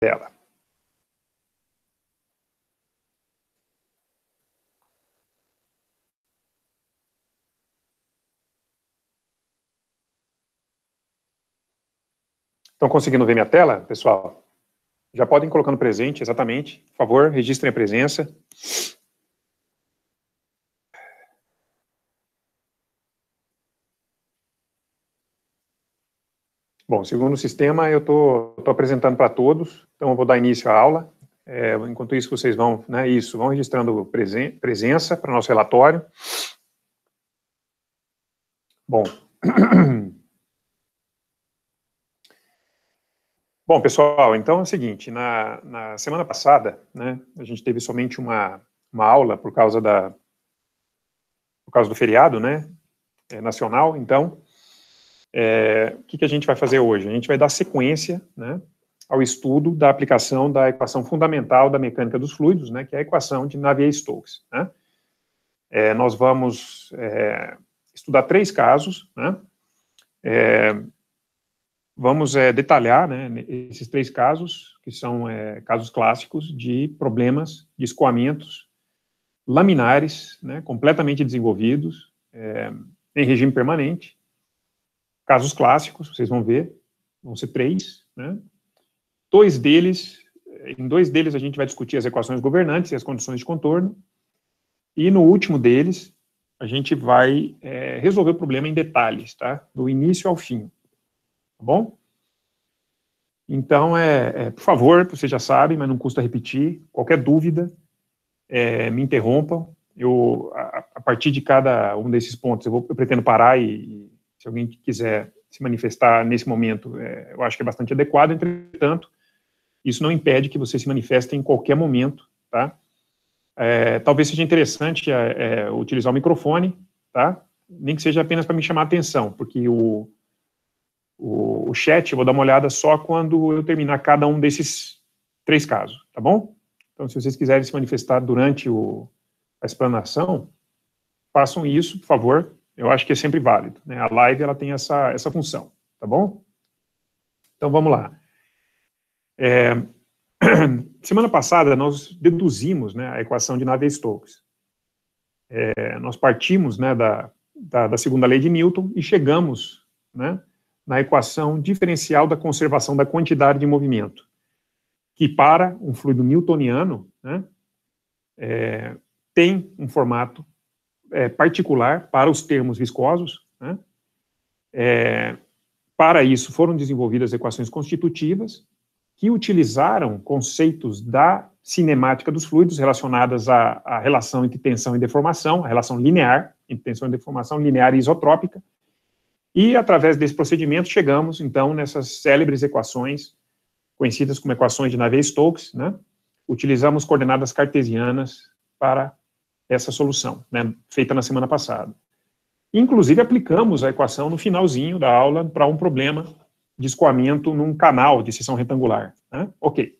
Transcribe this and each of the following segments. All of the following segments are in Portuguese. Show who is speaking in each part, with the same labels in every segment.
Speaker 1: dela
Speaker 2: Estão conseguindo ver minha tela, pessoal? Já podem ir colocando presente, exatamente. Por favor, registrem a presença. Bom, segundo o sistema, eu estou apresentando para todos, então eu vou dar início à aula. É, enquanto isso, vocês vão, né, isso, vão registrando presen presença para o nosso relatório. Bom. Bom, pessoal, então é o seguinte, na, na semana passada, né, a gente teve somente uma, uma aula por causa da por causa do feriado, né, é, nacional, então, é, o que, que a gente vai fazer hoje? A gente vai dar sequência né, ao estudo da aplicação da equação fundamental da mecânica dos fluidos, né, que é a equação de Navier-Stokes. Né? É, nós vamos é, estudar três casos, né? É, vamos é, detalhar né, esses três casos, que são é, casos clássicos de problemas de escoamentos laminares, né, completamente desenvolvidos, é, em regime permanente, casos clássicos, vocês vão ver, vão ser três, né? Dois deles, em dois deles a gente vai discutir as equações governantes e as condições de contorno, e no último deles a gente vai é, resolver o problema em detalhes, tá? Do início ao fim, tá bom? Então, é, é por favor, vocês já sabem, mas não custa repetir, qualquer dúvida, é, me interrompam, eu, a, a, partir de cada um desses pontos, eu, vou, eu pretendo parar e, se alguém quiser se manifestar nesse momento, é, eu acho que é bastante adequado, entretanto, isso não impede que você se manifeste em qualquer momento, tá? É, talvez seja interessante é, é utilizar o microfone, tá? Nem que seja apenas para me chamar a atenção, porque o, o, o chat, eu vou dar uma olhada só quando eu terminar cada um desses três casos, tá bom? Então, se vocês quiserem se manifestar durante o, a explanação, façam isso, por favor, eu acho que é sempre válido. Né? A live ela tem essa, essa função, tá bom? Então vamos lá. É, semana passada nós deduzimos né, a equação de Navier-Stokes. É, nós partimos né, da, da, da, segunda lei de Newton e chegamos né, na equação diferencial da conservação da quantidade de movimento, que para um fluido newtoniano né, é, tem um formato é, particular para os termos viscosos. Né? É, para isso foram desenvolvidas equações constitutivas que utilizaram conceitos da cinemática dos fluidos relacionadas à, à relação entre tensão e deformação, a relação linear entre tensão e deformação, linear e isotrópica, e, através desse procedimento, chegamos, então, nessas célebres equações, conhecidas como equações de Navier-Stokes, né? Utilizamos coordenadas cartesianas para essa solução, né, feita na semana passada. Inclusive, aplicamos a equação no finalzinho da aula para um problema de escoamento num canal de seção retangular. Né? Ok.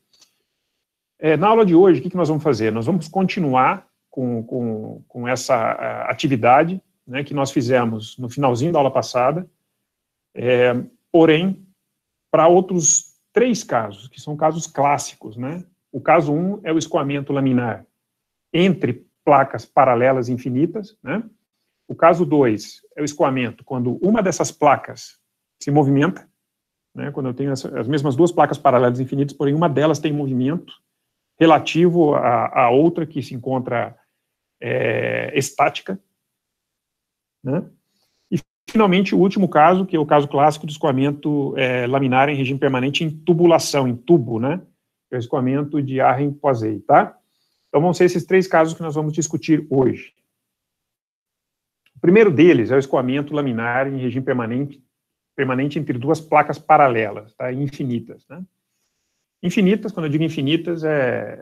Speaker 2: É, na aula de hoje, o que, que nós vamos fazer? Nós vamos continuar com, com, com essa atividade né, que nós fizemos no finalzinho da aula passada, é, porém, para outros três casos, que são casos clássicos. Né? O caso um é o escoamento laminar entre placas paralelas infinitas. Né? O caso 2 é o escoamento, quando uma dessas placas se movimenta, né? quando eu tenho as, as mesmas duas placas paralelas infinitas, porém uma delas tem movimento relativo à, outra que se encontra é, estática. Né? E, finalmente, o último caso, que é o caso clássico do escoamento é, laminar em regime permanente em tubulação, em tubo, né? É o escoamento de Arrhen-Poiseuille, tá? Então, vão ser esses três casos que nós vamos discutir hoje. O primeiro deles é o escoamento laminar em regime permanente, permanente entre duas placas paralelas, tá? infinitas. Né? Infinitas, quando eu digo infinitas, é,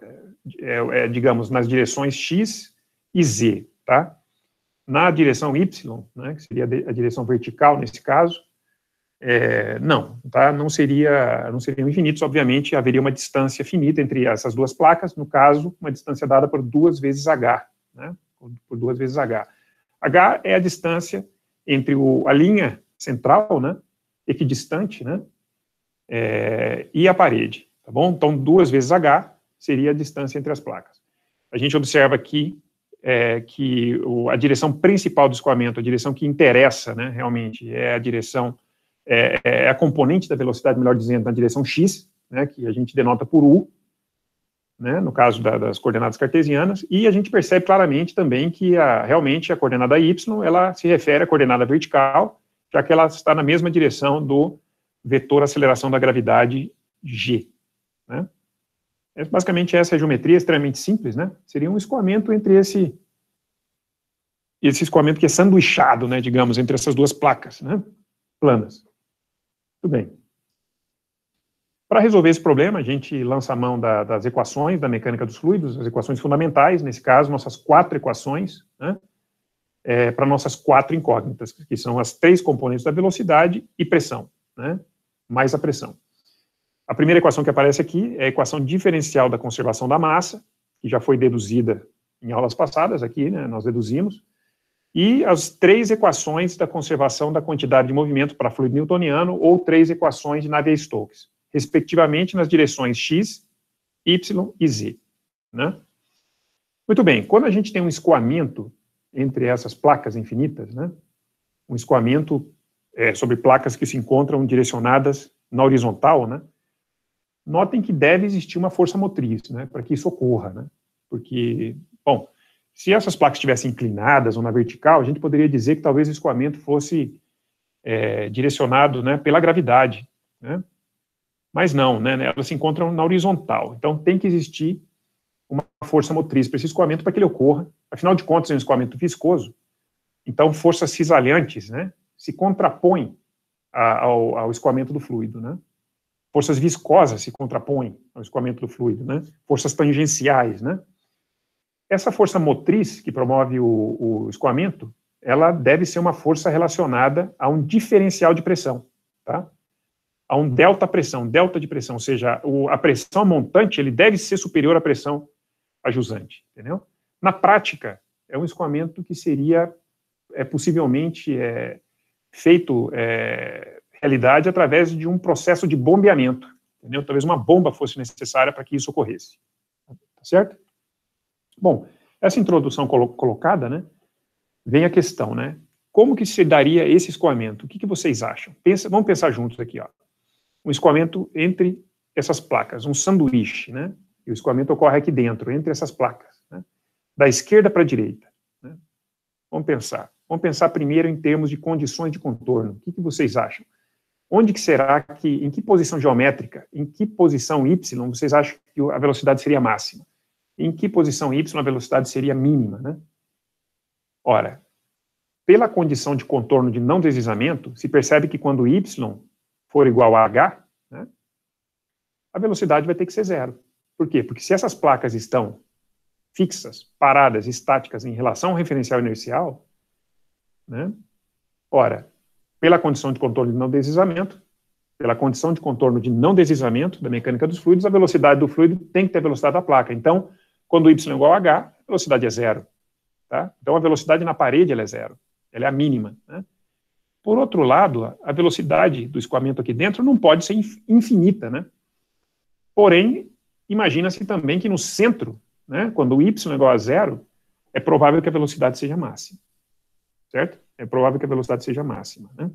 Speaker 2: é, é, digamos, nas direções x e z. Tá? Na direção y, né, que seria a direção vertical nesse caso, é, não, tá? não, seria, não seriam infinitos, obviamente haveria uma distância finita entre essas duas placas, no caso, uma distância dada por duas vezes H, né? por duas vezes H. H é a distância entre o, a linha central, né? equidistante, né? É, e a parede, tá bom? Então, duas vezes H seria a distância entre as placas. A gente observa aqui é, que o, a direção principal do escoamento, a direção que interessa, né, realmente, é a direção é, é, é, a componente da velocidade, melhor dizendo, na direção x, né, que a gente denota por u, né, no caso da, das coordenadas cartesianas, e a gente percebe claramente também que a, realmente a coordenada y ela se refere à coordenada vertical, já que ela está na mesma direção do vetor aceleração da gravidade g. Né. É, basicamente essa é a geometria extremamente simples, né? Seria um escoamento entre esse esse escoamento que é sanduichado, né, digamos, entre essas duas placas, né, planas. Tudo bem. Para resolver esse problema, a gente lança a mão da, das equações da mecânica dos fluidos, as equações fundamentais, nesse caso, nossas quatro equações, né, é, para nossas quatro incógnitas, que são as três componentes da velocidade e pressão, né, mais a pressão. A primeira equação que aparece aqui é a equação diferencial da conservação da massa, que já foi deduzida em aulas passadas aqui, né, nós deduzimos, e as três equações da conservação da quantidade de movimento para fluido newtoniano ou três equações de Navier-Stokes, respectivamente nas direções x, y e z. Né? Muito bem, quando a gente tem um escoamento entre essas placas infinitas, né, um escoamento é, sobre placas que se encontram direcionadas na horizontal, né, notem que deve existir uma força motriz né, para que isso ocorra, né, porque, bom, se essas placas estivessem inclinadas ou na vertical, a gente poderia dizer que talvez o escoamento fosse é, direcionado né, pela gravidade. Né? Mas não, né, né, elas se encontram na horizontal. Então tem que existir uma força motriz para esse escoamento para que ele ocorra. Afinal de contas, é um escoamento viscoso. Então forças cisalhantes né, se contrapõem a, ao, ao, escoamento do fluido. Né? Forças viscosas se contrapõem ao escoamento do fluido. Né? Forças tangenciais, né? Essa força motriz que promove o, o escoamento, ela deve ser uma força relacionada a um diferencial de pressão, tá? A um delta pressão, delta de pressão, ou seja, o, a pressão montante ele deve ser superior à pressão ajusante,
Speaker 1: entendeu? Na
Speaker 2: prática, é um escoamento que seria é possivelmente é, feito é, realidade através de um processo de bombeamento, entendeu? Talvez uma bomba fosse necessária para que isso ocorresse, tá certo? Bom, essa introdução colo colocada, né, vem a questão, né? Como que se daria esse escoamento? O que, que vocês acham? Pensa, vamos pensar juntos aqui, ó. Um escoamento entre essas placas, um sanduíche, né? E o escoamento ocorre aqui dentro, entre essas placas, né? da esquerda para a direita. Né? Vamos pensar. Vamos pensar primeiro em termos de condições de contorno. O que, que vocês acham? Onde que será que, em que posição geométrica, em que posição y vocês acham que a velocidade seria máxima? em que posição y a velocidade seria mínima, né? Ora, pela condição de contorno de não deslizamento, se percebe que quando y for igual a h, né, a velocidade vai ter que ser zero. Por quê? Porque se essas placas estão fixas, paradas, estáticas em relação ao referencial inercial, né, ora, pela condição de contorno de não deslizamento, pela condição de contorno de não deslizamento da mecânica dos fluidos, a velocidade do fluido tem que ter a velocidade da placa. Então, quando y é igual a h, a velocidade é zero. Tá? Então, a velocidade na parede é zero. Ela é a mínima. Né? Por outro lado, a velocidade do escoamento aqui dentro não pode ser infinita. Né? Porém, imagina-se também que no centro, né, quando y é igual a zero, é provável que a velocidade seja máxima. Certo? É provável que a velocidade seja máxima. Né?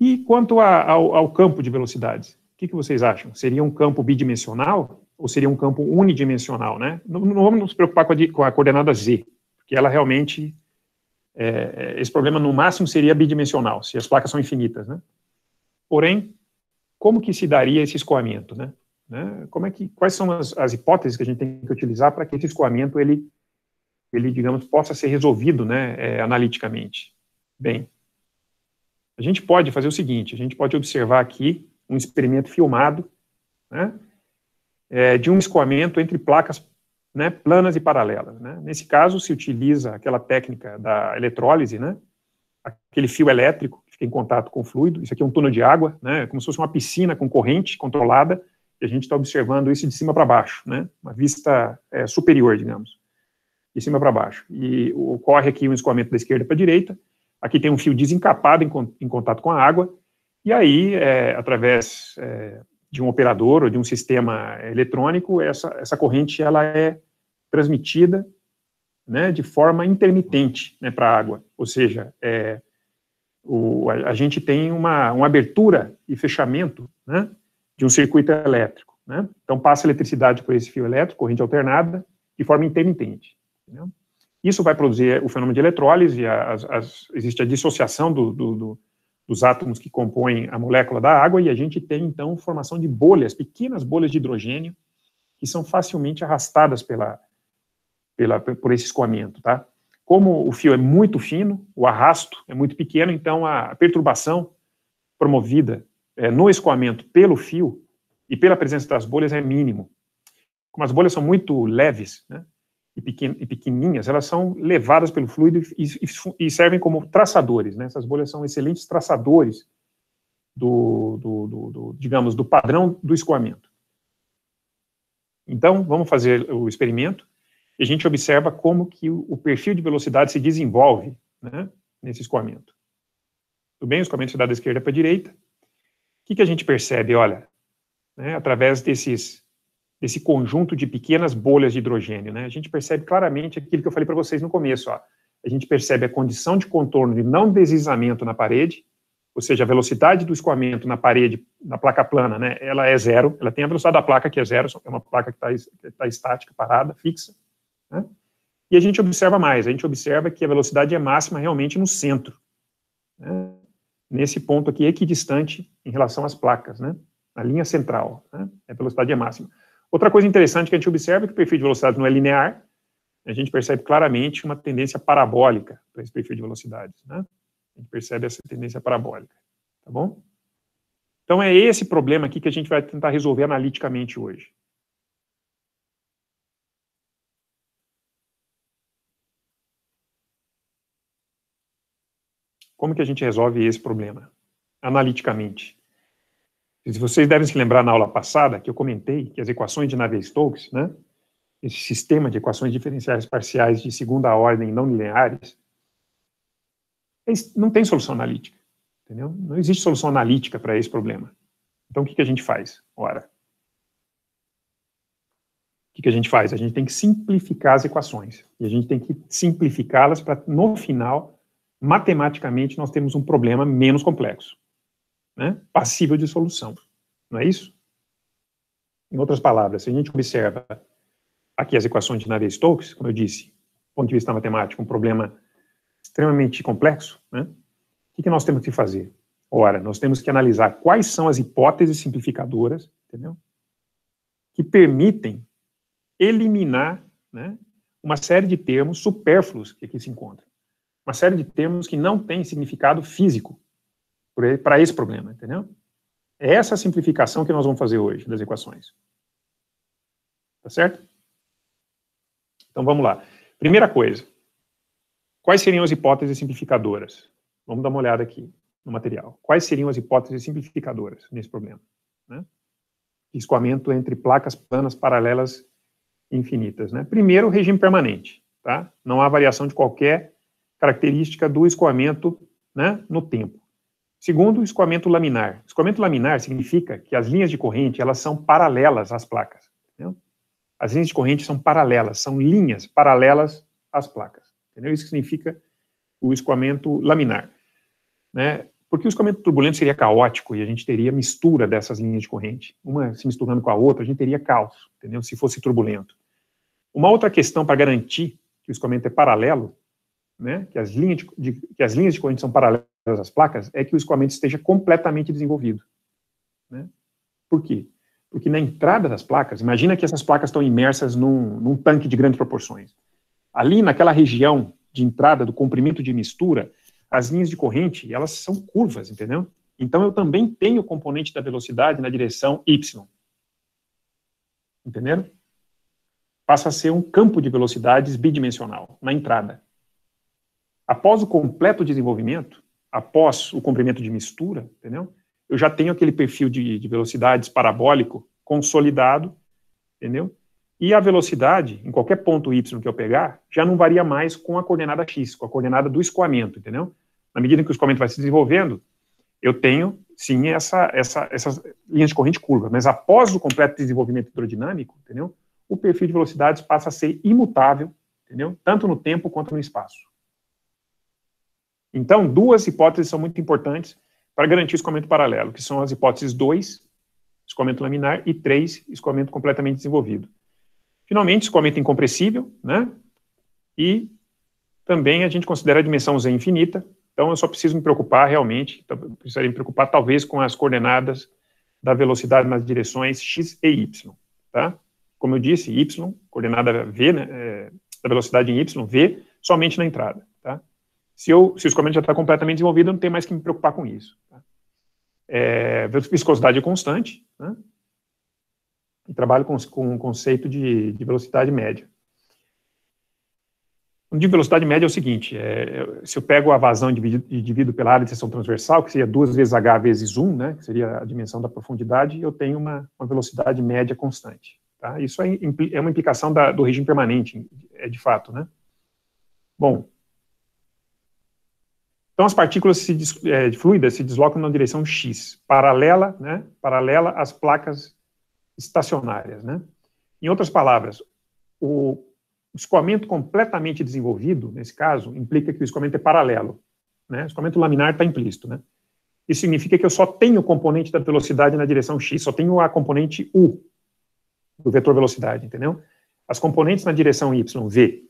Speaker 2: E quanto a, ao, ao, campo de velocidades? O que, que vocês acham? Seria um campo bidimensional? ou seria um campo unidimensional, né? Não, não vamos nos preocupar com a, com a, coordenada z, porque ela realmente, é, é, esse problema no máximo seria bidimensional, se as placas são infinitas, né? Porém, como que se daria esse escoamento, né? né? Como é que, quais são as, as hipóteses que a gente tem que utilizar para que esse escoamento, ele, ele, digamos, possa ser resolvido, né, é, analiticamente? Bem, a gente pode fazer o seguinte, a gente pode observar aqui um experimento filmado, né? é, de um escoamento entre placas né, planas e paralelas. Né? Nesse caso, se utiliza aquela técnica da eletrólise, né? aquele fio elétrico que fica em contato com o fluido. Isso aqui é um túnel de água, né? É como se fosse uma piscina com corrente controlada, e a gente está observando isso de cima para baixo, né? uma vista é, superior, digamos, de cima para baixo. E ocorre aqui um escoamento da esquerda para a direita. Aqui tem um fio desencapado em, em contato com a água, e aí, é, através é, de um operador ou de um sistema eletrônico, essa, essa corrente ela é transmitida né, de forma intermitente né, para a água. Ou seja, é, o, a, a, gente tem uma, uma abertura e fechamento né, de um circuito elétrico. Né? Então, passa eletricidade por esse fio elétrico, corrente alternada, de forma intermitente. Entendeu? Isso vai produzir o fenômeno de eletrólise, as existe a dissociação do, do, do, dos átomos que compõem a molécula da água, e a gente tem, então, formação de bolhas, pequenas bolhas de hidrogênio, que são facilmente arrastadas pela, pela, por esse escoamento, tá? Como o fio é muito fino, o arrasto é muito pequeno, então a perturbação promovida é, no escoamento pelo fio e pela presença das bolhas é mínimo. Como as bolhas são muito leves, né, e, pequeninhas pequenininhas, elas são levadas pelo fluido e, e, servem como traçadores. Né? Essas bolhas são excelentes traçadores do, do, do, do, digamos, do padrão do escoamento. Então, vamos fazer o experimento e a gente observa como que o perfil de velocidade se desenvolve né, nesse escoamento. Tudo bem? O escoamento se dá da esquerda para a direita. O que, que a gente percebe? Olha, né, através desses esse conjunto de pequenas bolhas de hidrogênio, né? A gente percebe claramente aquilo que eu falei para vocês no começo, ó. A gente percebe a condição de contorno de não deslizamento na parede, ou seja, a velocidade do escoamento na parede, na placa plana, né? Ela é zero, ela tem a velocidade da placa que é zero, é uma placa que está tá estática, parada, fixa, né? E a gente observa mais, a gente observa que a velocidade é máxima realmente no centro, né? nesse ponto aqui equidistante em relação às placas, né? Na linha central, né? A velocidade é máxima. Outra coisa interessante que a gente observa é que o perfil de velocidade não é linear, a gente percebe claramente uma tendência parabólica para esse perfil de velocidades, né? A gente percebe essa tendência parabólica, tá bom? Então é esse problema aqui que a gente vai tentar resolver analiticamente hoje. Como que a gente resolve esse problema analiticamente? Vocês devem se lembrar na aula passada que eu comentei que as equações de Navier-Stokes, né, esse sistema de equações diferenciais parciais de segunda ordem não lineares, é não tem solução analítica, entendeu? Não existe solução analítica para esse problema. Então, o que, que a gente faz? Ora, o que, que a gente faz? A gente tem que simplificar as equações. E a gente tem que simplificá-las para, no final, matematicamente, nós temos um problema menos complexo né, passível de solução. Não é isso? Em outras palavras, se a gente observa aqui as equações de Navier-Stokes, como eu disse, do ponto de vista matemático, um problema extremamente complexo,
Speaker 1: né, o
Speaker 2: que, que nós temos que fazer? Ora, nós temos que analisar quais são as hipóteses simplificadoras entendeu, que permitem eliminar né, uma série de termos supérfluos que aqui se encontram. Uma série de termos que não têm significado físico, para esse problema, entendeu? É essa simplificação que nós vamos fazer hoje das equações. Tá certo? Então vamos lá. Primeira coisa, quais seriam as hipóteses simplificadoras? Vamos dar uma olhada aqui no material. Quais seriam as hipóteses simplificadoras nesse problema? Né? Escoamento entre placas planas paralelas infinitas. Né? Primeiro, regime permanente. Tá? Não há variação de qualquer característica do escoamento né, no tempo. Segundo, escoamento laminar. Escoamento laminar significa que as linhas de corrente elas são paralelas às placas. Entendeu? As linhas de corrente são paralelas, são linhas paralelas às placas. Entendeu? Isso significa o escoamento laminar. Né? Porque o escoamento turbulento seria caótico e a gente teria mistura dessas linhas de corrente. Uma se misturando com a outra, a gente teria caos, entendeu? se fosse turbulento. Uma outra questão para garantir que o escoamento é paralelo, né? que, as linhas de, que as linhas de corrente são paralelas das placas é que o escoamento esteja completamente desenvolvido. Né? Por quê? Porque na entrada das placas, imagina que essas placas estão imersas num, num tanque de grandes proporções. Ali, naquela região de entrada do comprimento de mistura, as linhas de corrente, elas são curvas, entendeu? Então, eu também tenho o componente da velocidade na direção y. Entenderam? Passa a ser um campo de velocidades bidimensional, na entrada. Após o completo desenvolvimento, após o comprimento de mistura, entendeu? Eu já tenho aquele perfil de, de velocidades parabólico consolidado, entendeu? E a velocidade, em qualquer ponto y que eu pegar, já não varia mais com a coordenada x, com a coordenada do escoamento, entendeu? Na medida que o escoamento vai se desenvolvendo, eu tenho, sim, essa, essa, essas linhas de corrente curva. Mas após o completo desenvolvimento hidrodinâmico, entendeu? O perfil de velocidades passa a ser imutável, entendeu? Tanto no tempo quanto no espaço. Então, duas hipóteses são muito importantes para garantir o escoamento paralelo, que são as hipóteses 2, escoamento laminar, e 3, escoamento completamente desenvolvido. Finalmente, escoamento incompressível, né? E também a gente considera a dimensão Z infinita, então eu só preciso me preocupar realmente, então, precisaria me preocupar talvez com as coordenadas da velocidade nas direções x e y, tá? Como eu disse, y, coordenada v, né, é, da velocidade em y, v, somente na entrada. Se, eu, se o escoamento já está completamente desenvolvido, eu não tenho mais que me preocupar com isso. Tá? É, viscosidade constante, né? e trabalho com, com o conceito de, de, velocidade média. O de velocidade média é o seguinte, é, é, se eu pego a vazão e divido, e divido pela área de seção transversal, que seria duas vezes H vezes 1, né, que seria a dimensão da profundidade, eu tenho uma, uma velocidade média constante. Tá? Isso é, é uma implicação da, do regime permanente, é de fato. Né? Bom, então, as partículas se, é, se deslocam na direção x, paralela, né, paralela às placas estacionárias. Né? Em outras palavras, o escoamento completamente desenvolvido, nesse caso, implica que o escoamento é paralelo. Né? O escoamento laminar está implícito. Né? Isso significa que eu só tenho o componente da velocidade na direção x, só tenho a componente u do vetor velocidade, entendeu? As componentes na direção y, v,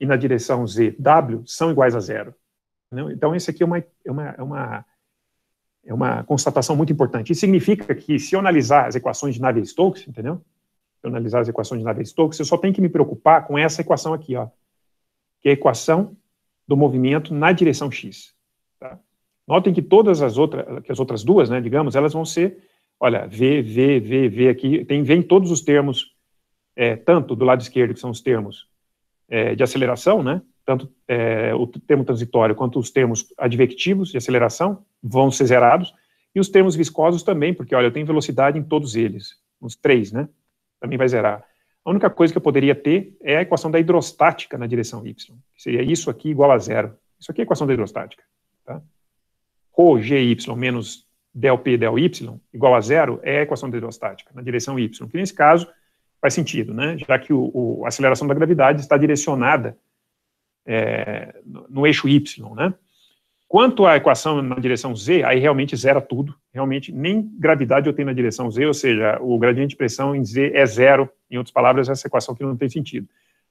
Speaker 2: e na direção z, w, são iguais a zero. Não? Então, isso aqui é uma, é, uma, é, uma, é uma constatação muito importante. Isso significa que, se eu analisar as equações de Navier-Stokes, entendeu? Se eu analisar as equações de Navier-Stokes, eu só tenho que me preocupar com essa equação aqui, ó, que é a equação do movimento na direção x. Tá? Notem que todas as outras, que as outras duas, né, digamos, elas vão ser, olha, v, v, v, v aqui, tem, vem todos os termos, é, tanto do lado esquerdo, que são os termos é, de aceleração, né, tanto é, o termo transitório quanto os termos advectivos de aceleração vão ser zerados, e os termos viscosos também, porque, olha, eu tenho velocidade em todos eles, nos três, né? Também vai zerar. A única coisa que eu poderia ter é a equação da hidrostática na direção y, que seria isso aqui igual a zero. Isso aqui é a equação da hidrostática. Tá? Rho gy menos del p del y igual a zero é a equação da hidrostática na direção y, que nesse caso faz sentido, né? já que o, o a aceleração da gravidade está direcionada é, no eixo Y, né? Quanto à equação na direção Z, aí realmente zera tudo, realmente nem gravidade eu tenho na direção Z, ou seja, o gradiente de pressão em Z é zero, em outras palavras, essa equação que não tem sentido.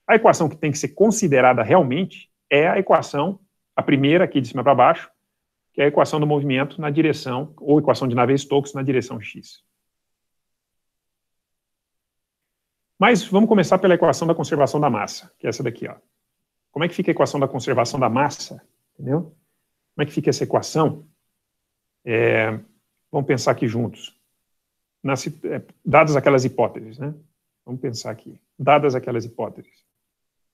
Speaker 2: A equação que tem que ser considerada realmente é a equação, a primeira aqui de cima para baixo, que é a equação do movimento na direção, ou equação de Navier-Stokes na direção X. Mas vamos começar pela equação da conservação da massa, que é essa daqui, ó. Como é que fica a equação da conservação da massa? Entendeu? Como é que fica essa equação? É, vamos pensar aqui juntos. Nas, é, dadas aquelas hipóteses, né? Vamos pensar aqui. Dadas aquelas hipóteses.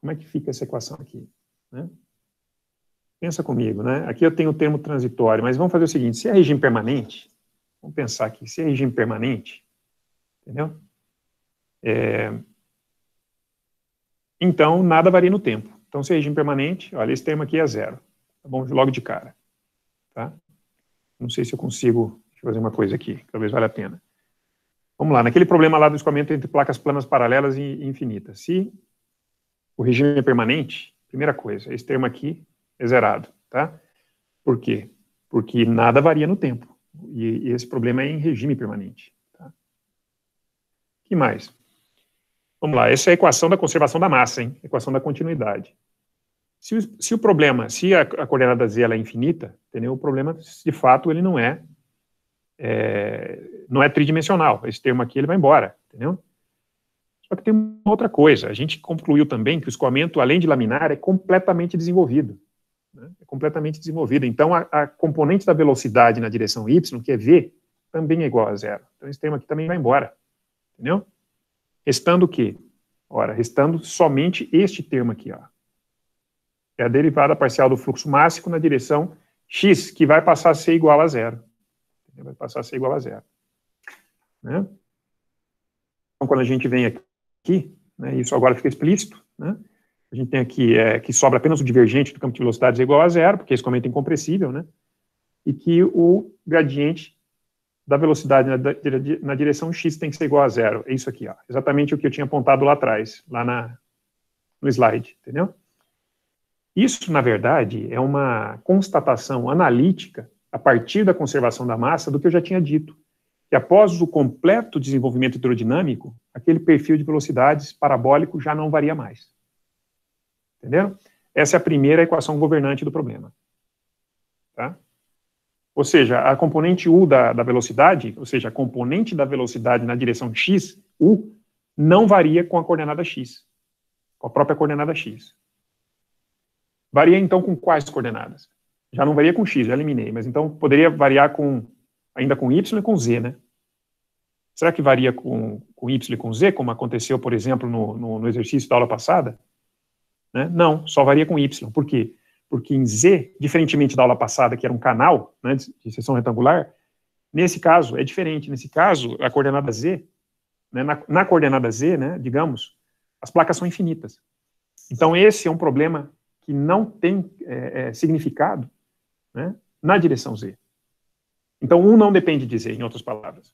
Speaker 2: Como é que fica essa equação aqui? Né? Pensa comigo, né? Aqui eu tenho o termo transitório, mas vamos fazer o seguinte: se é regime permanente, vamos pensar aqui, se é regime permanente, entendeu? É, então, nada varia no tempo. Então, se é regime permanente, olha, esse termo aqui é zero. Tá bom? Logo de cara. Tá? Não sei se eu consigo fazer uma coisa aqui, talvez valha a pena. Vamos lá, naquele problema lá do escoamento entre placas planas paralelas e infinitas. Se o regime é permanente, primeira coisa, esse termo aqui é zerado, tá? Por quê? Porque nada varia no tempo. E, esse problema é em regime permanente. Tá? que mais? Vamos lá, essa é a equação da conservação da massa, hein? Equação da continuidade. Se, se o problema, se a, a coordenada z é infinita, entendeu? o problema, de fato, ele não é, é, não é tridimensional. Esse termo aqui, ele vai embora, entendeu? Só que tem uma outra coisa. A gente concluiu também que o escoamento, além de laminar, é completamente desenvolvido. Né? É completamente desenvolvido. Então, a, a, componente da velocidade na direção y, que é v, também é igual a zero. Então, esse termo aqui também vai embora. Entendeu? Restando o quê? Ora, restando somente este termo aqui, ó. É a derivada parcial do fluxo mássico na direção x, que vai passar a ser igual a zero. Vai passar a ser igual a zero. Né? Então, quando a gente vem aqui, né, isso agora fica explícito, né? a gente tem aqui é, que sobra apenas o divergente do campo de velocidades é igual a zero, porque esse cometa é incompressível, né? e que o gradiente da velocidade na, direção x tem que ser igual a zero. É isso aqui, ó. exatamente o que eu tinha apontado lá atrás, lá na, no slide, entendeu? Isso, na verdade, é uma constatação analítica a partir da conservação da massa do que eu já tinha dito, que após o completo desenvolvimento hidrodinâmico, aquele perfil de velocidades parabólico já não varia mais. Entenderam? Essa é a primeira equação governante do problema. Tá? Ou seja, a componente U da, da velocidade, ou seja, a componente da velocidade na direção x, U, não varia com a coordenada x, com a própria coordenada x. Varia então com quais coordenadas? Já não varia com x, já eliminei, mas então poderia variar com ainda com y e com z, né? Será que varia com, com y e com z, como aconteceu, por exemplo, no, no, no exercício da aula passada? Né? Não, só varia com y. Por quê? porque em Z, diferentemente da aula passada, que era um canal né, de seção retangular, nesse caso é diferente. Nesse caso, a coordenada Z, né, na, na, coordenada Z, né, digamos, as placas são infinitas. Então, esse é um problema que não tem é, é, significado né, na direção Z. Então, um não depende de Z, em outras palavras.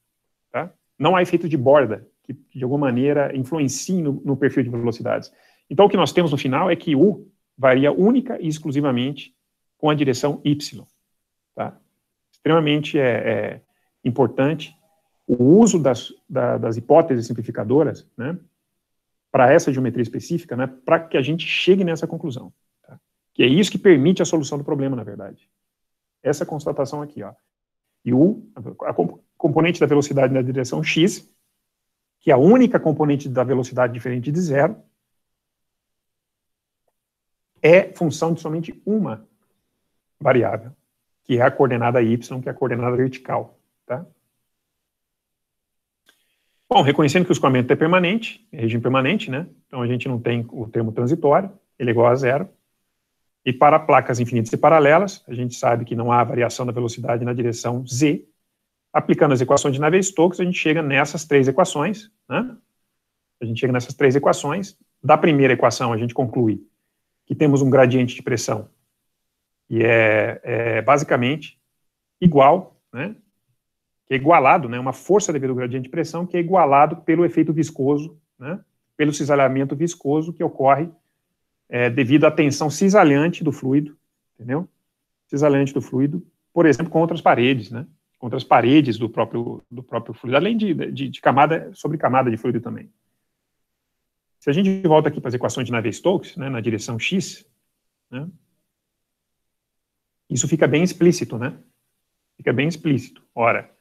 Speaker 2: Tá? Não há efeito de borda que, de alguma maneira, influencie no, no perfil de velocidades. Então, o que nós temos no final é que U varia única e exclusivamente com a direção Y. Tá? Extremamente é, é importante o uso das, da, das hipóteses simplificadoras né, para essa geometria específica, né, para que a gente chegue nessa conclusão. Tá? Que é isso que permite a solução do problema, na verdade. Essa constatação aqui, ó. E o a componente da velocidade na direção x, que é a única componente da velocidade diferente de zero, é função de somente uma variável, que é a coordenada y, que é a coordenada vertical. Tá? Bom, reconhecendo que o escoamento é permanente, é regime permanente, né? então a gente não tem o termo transitório, ele é igual a zero. E para placas infinitas e paralelas, a gente sabe que não há variação da velocidade na direção z. Aplicando as equações de Navier-Stokes, a gente chega nessas três equações, né? A gente chega nessas três equações. Da primeira equação, a gente conclui que temos um gradiente de pressão e é, é, basicamente igual, né? é igualado, né? Uma força devido ao gradiente de pressão que é igualado pelo efeito viscoso, né? Pelo cisalhamento viscoso que ocorre é, devido à tensão cisalhante do fluido, entendeu? Cisalhante do fluido, por exemplo, contra as paredes, né? Contra as paredes do próprio, do próprio fluido, além de, de, de camada sobre camada de fluido também. Se a gente volta aqui para as equações de Navier-Stokes, né, na direção x, né, isso fica bem explícito, né? Fica bem explícito.
Speaker 1: Ora,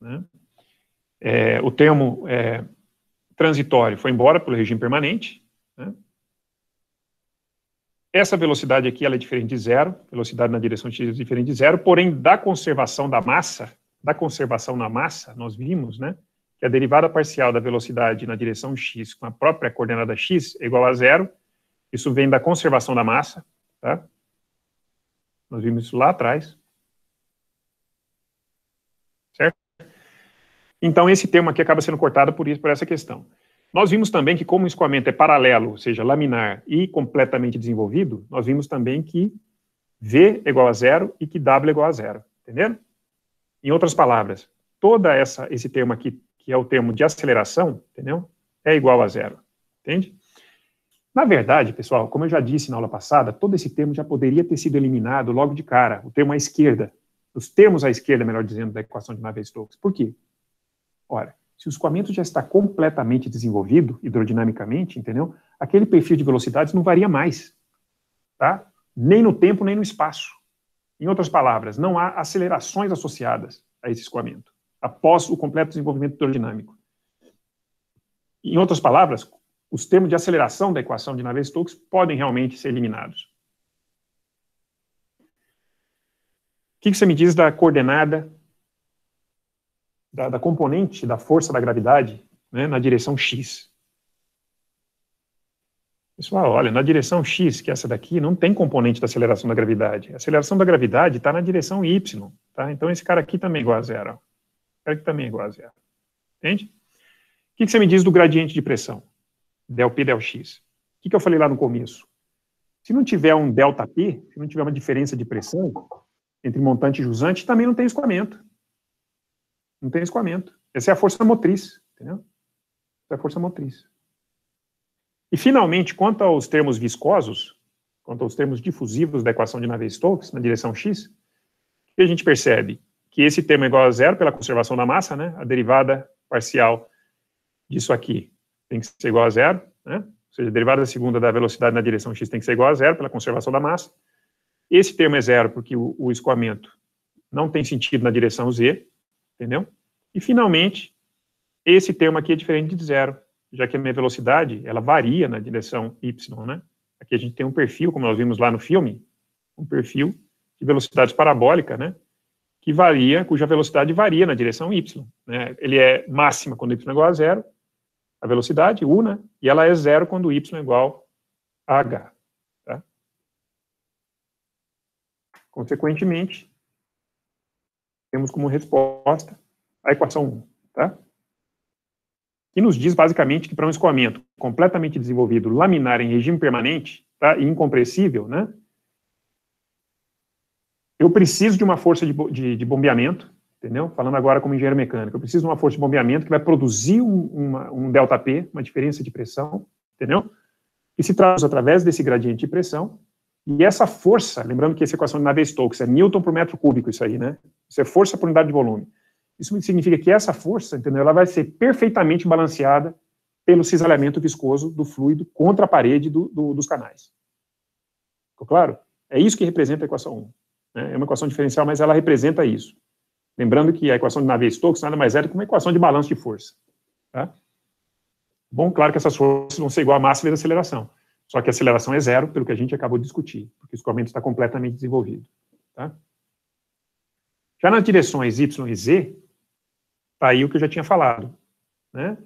Speaker 1: né, é, o termo é,
Speaker 2: transitório foi embora pelo regime permanente. Né, essa velocidade aqui ela é diferente de zero, velocidade na direção x é diferente de zero, porém, da conservação da massa, da conservação na massa, nós vimos, né? que a derivada parcial da velocidade na direção x com a própria coordenada x é igual a zero. Isso vem da conservação da massa, tá? Nós vimos isso lá atrás. Certo? Então, esse termo aqui acaba sendo cortado por isso, por essa questão. Nós vimos também que, como o escoamento é paralelo, ou seja, laminar e completamente desenvolvido, nós vimos também que V é igual a zero e que W é igual a zero. Entenderam? Em outras palavras, toda essa esse termo aqui que é o termo de aceleração, entendeu? É igual a zero, entende? Na verdade, pessoal, como eu já disse na aula passada, todo esse termo já poderia ter sido eliminado logo de cara, o termo à esquerda, os termos à esquerda, melhor dizendo, da equação de Navier-Stokes. Por quê? Ora, se o escoamento já está completamente desenvolvido hidrodinamicamente, entendeu? Aquele perfil de velocidades não varia mais, tá? Nem no tempo, nem no espaço. Em outras palavras, não há acelerações associadas a esse escoamento após o completo desenvolvimento hidrodinâmico. Em outras palavras, os termos de aceleração da equação de Navier-Stokes podem realmente ser eliminados. O que, você me diz da coordenada da, da, componente da força da gravidade né, na direção x. Pessoal, olha, na direção x, que é essa daqui, não tem componente da aceleração da gravidade. A aceleração da gravidade está na direção y, tá? Então esse cara aqui também é igual a zero. Espero é que também é igual a zero. Entende? O que, você me diz do gradiente de pressão? Δp, Δx. O que, eu falei lá no começo? Se não tiver um ΔP, se não tiver uma diferença de pressão entre montante e jusante, também não tem escoamento. Não tem escoamento. Essa é a força motriz, entendeu? Essa é a força motriz. E, finalmente, quanto aos termos viscosos, quanto aos termos difusivos da equação de Navier-Stokes na direção x, o que a gente percebe? que esse termo é igual a zero pela conservação da massa, né? A derivada parcial disso aqui tem que ser igual a zero, né? Ou seja, a derivada segunda da velocidade na direção x tem que ser igual a zero pela conservação da massa. Esse termo é zero porque o, o escoamento não tem sentido na direção z, entendeu? E, finalmente, esse termo aqui é diferente de zero, já que a minha velocidade, ela varia na direção y, né? Aqui a gente tem um perfil, como nós vimos lá no filme, um perfil de velocidade parabólica, né? que varia, cuja velocidade varia na direção y. Né? Ele é máxima quando y é igual a zero, a velocidade, u, né? e ela é zero quando y é igual a h. Tá? Consequentemente, temos como resposta a equação 1. Tá? que nos diz basicamente que para um escoamento completamente desenvolvido, laminar em regime permanente tá, e incompressível, né, eu preciso de uma força de, de, de bombeamento, entendeu? Falando agora como engenheiro mecânico, eu preciso de uma força de bombeamento que vai produzir um, uma, um delta P, uma diferença de pressão, entendeu? E se traz através desse gradiente de pressão. E essa força, lembrando que essa equação de Navier-Stokes é Newton por metro cúbico, isso aí, né? Isso é força por unidade de volume. Isso significa que essa força, entendeu? Ela vai ser perfeitamente balanceada pelo cisalhamento viscoso do fluido contra a parede do, do, dos canais. Ficou claro? É isso que representa a equação 1. Né? É uma equação diferencial, mas ela representa isso. Lembrando que a equação de Navier-Stokes é nada mais é do que uma equação de balanço de força. Tá? Bom, claro que essas forças vão ser igual à massa vezes a aceleração. Só que a aceleração é zero, pelo que a gente acabou de discutir, porque o escoamento está completamente desenvolvido. Tá? Já nas direções y e z, está aí o que eu já tinha falado. Né?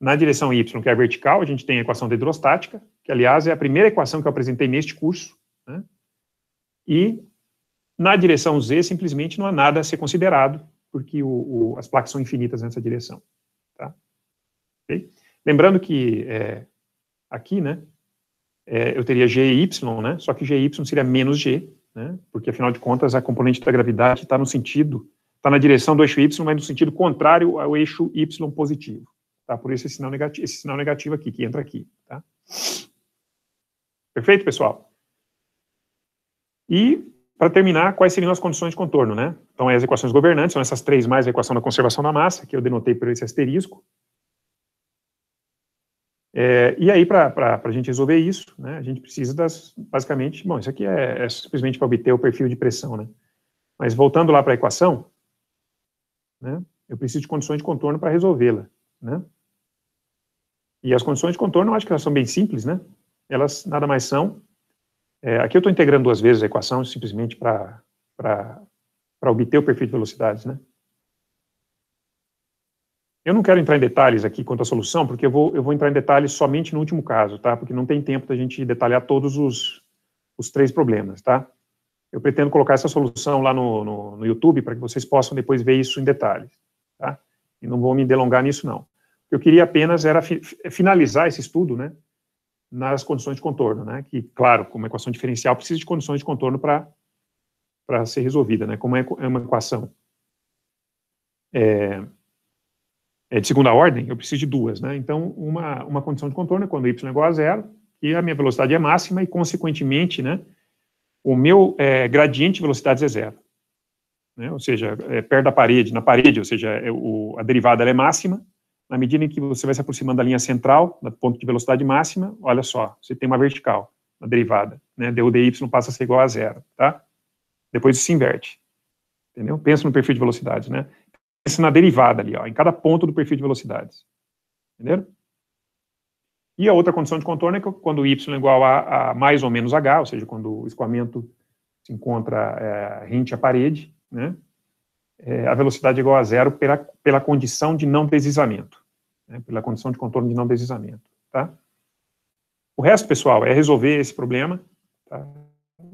Speaker 2: Na direção y, que é a vertical, a gente tem a equação de hidrostática, que, aliás, é a primeira equação que eu apresentei neste curso. Né? E na direção Z, simplesmente não há nada a ser considerado, porque o, o, as placas são infinitas nessa direção. Tá? Okay? Lembrando que é, aqui, né, é, eu teria G e Y, né, só que G e Y seria menos G, né, porque afinal de contas a componente da gravidade está no sentido, está na direção do eixo Y, mas no sentido contrário ao eixo Y positivo. Tá? Por isso esse sinal, negativo, esse sinal negativo aqui, que entra aqui. Tá? Perfeito, pessoal? E para terminar, quais seriam as condições de contorno, né? Então, é as equações governantes são essas três mais a equação da conservação da massa, que eu denotei por esse asterisco. É, e aí, para a gente resolver isso, né, a gente precisa das, basicamente, bom, isso aqui é, é simplesmente para obter o perfil de pressão, né? Mas voltando lá para a equação, né, eu preciso de condições de contorno para resolvê-la, né? E as condições de contorno, eu acho que elas são bem simples, né? Elas nada mais são é, aqui eu estou integrando duas vezes a equação, simplesmente para obter o perfil de velocidades, né? Eu não quero entrar em detalhes aqui quanto à solução, porque eu vou, eu vou entrar em detalhes somente no último caso, tá? Porque não tem tempo da gente detalhar todos os, os três problemas, tá? Eu pretendo colocar essa solução lá no, no, no YouTube para que vocês possam depois ver isso em detalhes, tá? E não vou me delongar nisso, não. O que eu queria apenas era fi, finalizar esse estudo, né? nas condições de contorno, né? Que, claro, como equação diferencial, precisa de condições de contorno para ser resolvida, né? Como é, é, uma equação é, é de segunda ordem, eu preciso de duas, né? Então, uma, uma condição de contorno é quando y é igual a zero e a minha velocidade é máxima e, consequentemente, né? O meu é, gradiente de velocidades é zero. Né? Ou seja, é perto da parede, na parede, ou seja, é, o, a derivada é máxima na medida em que você vai se aproximando da linha central, do ponto de velocidade máxima, olha só, você tem uma vertical na derivada, né? du dy passa a ser igual a zero, tá? Depois isso se inverte, entendeu? Pensa no perfil de velocidades, né? Pensa na derivada ali, ó, em cada ponto do perfil de velocidades, entenderam? E a outra condição de contorno é que quando y é igual a, a mais ou menos h, ou seja, quando o escoamento se encontra é, rente à parede, né? é, a velocidade é igual a zero pela, pela condição de não deslizamento, né, pela condição de contorno de não deslizamento, tá? O resto, pessoal, é resolver esse problema, tá?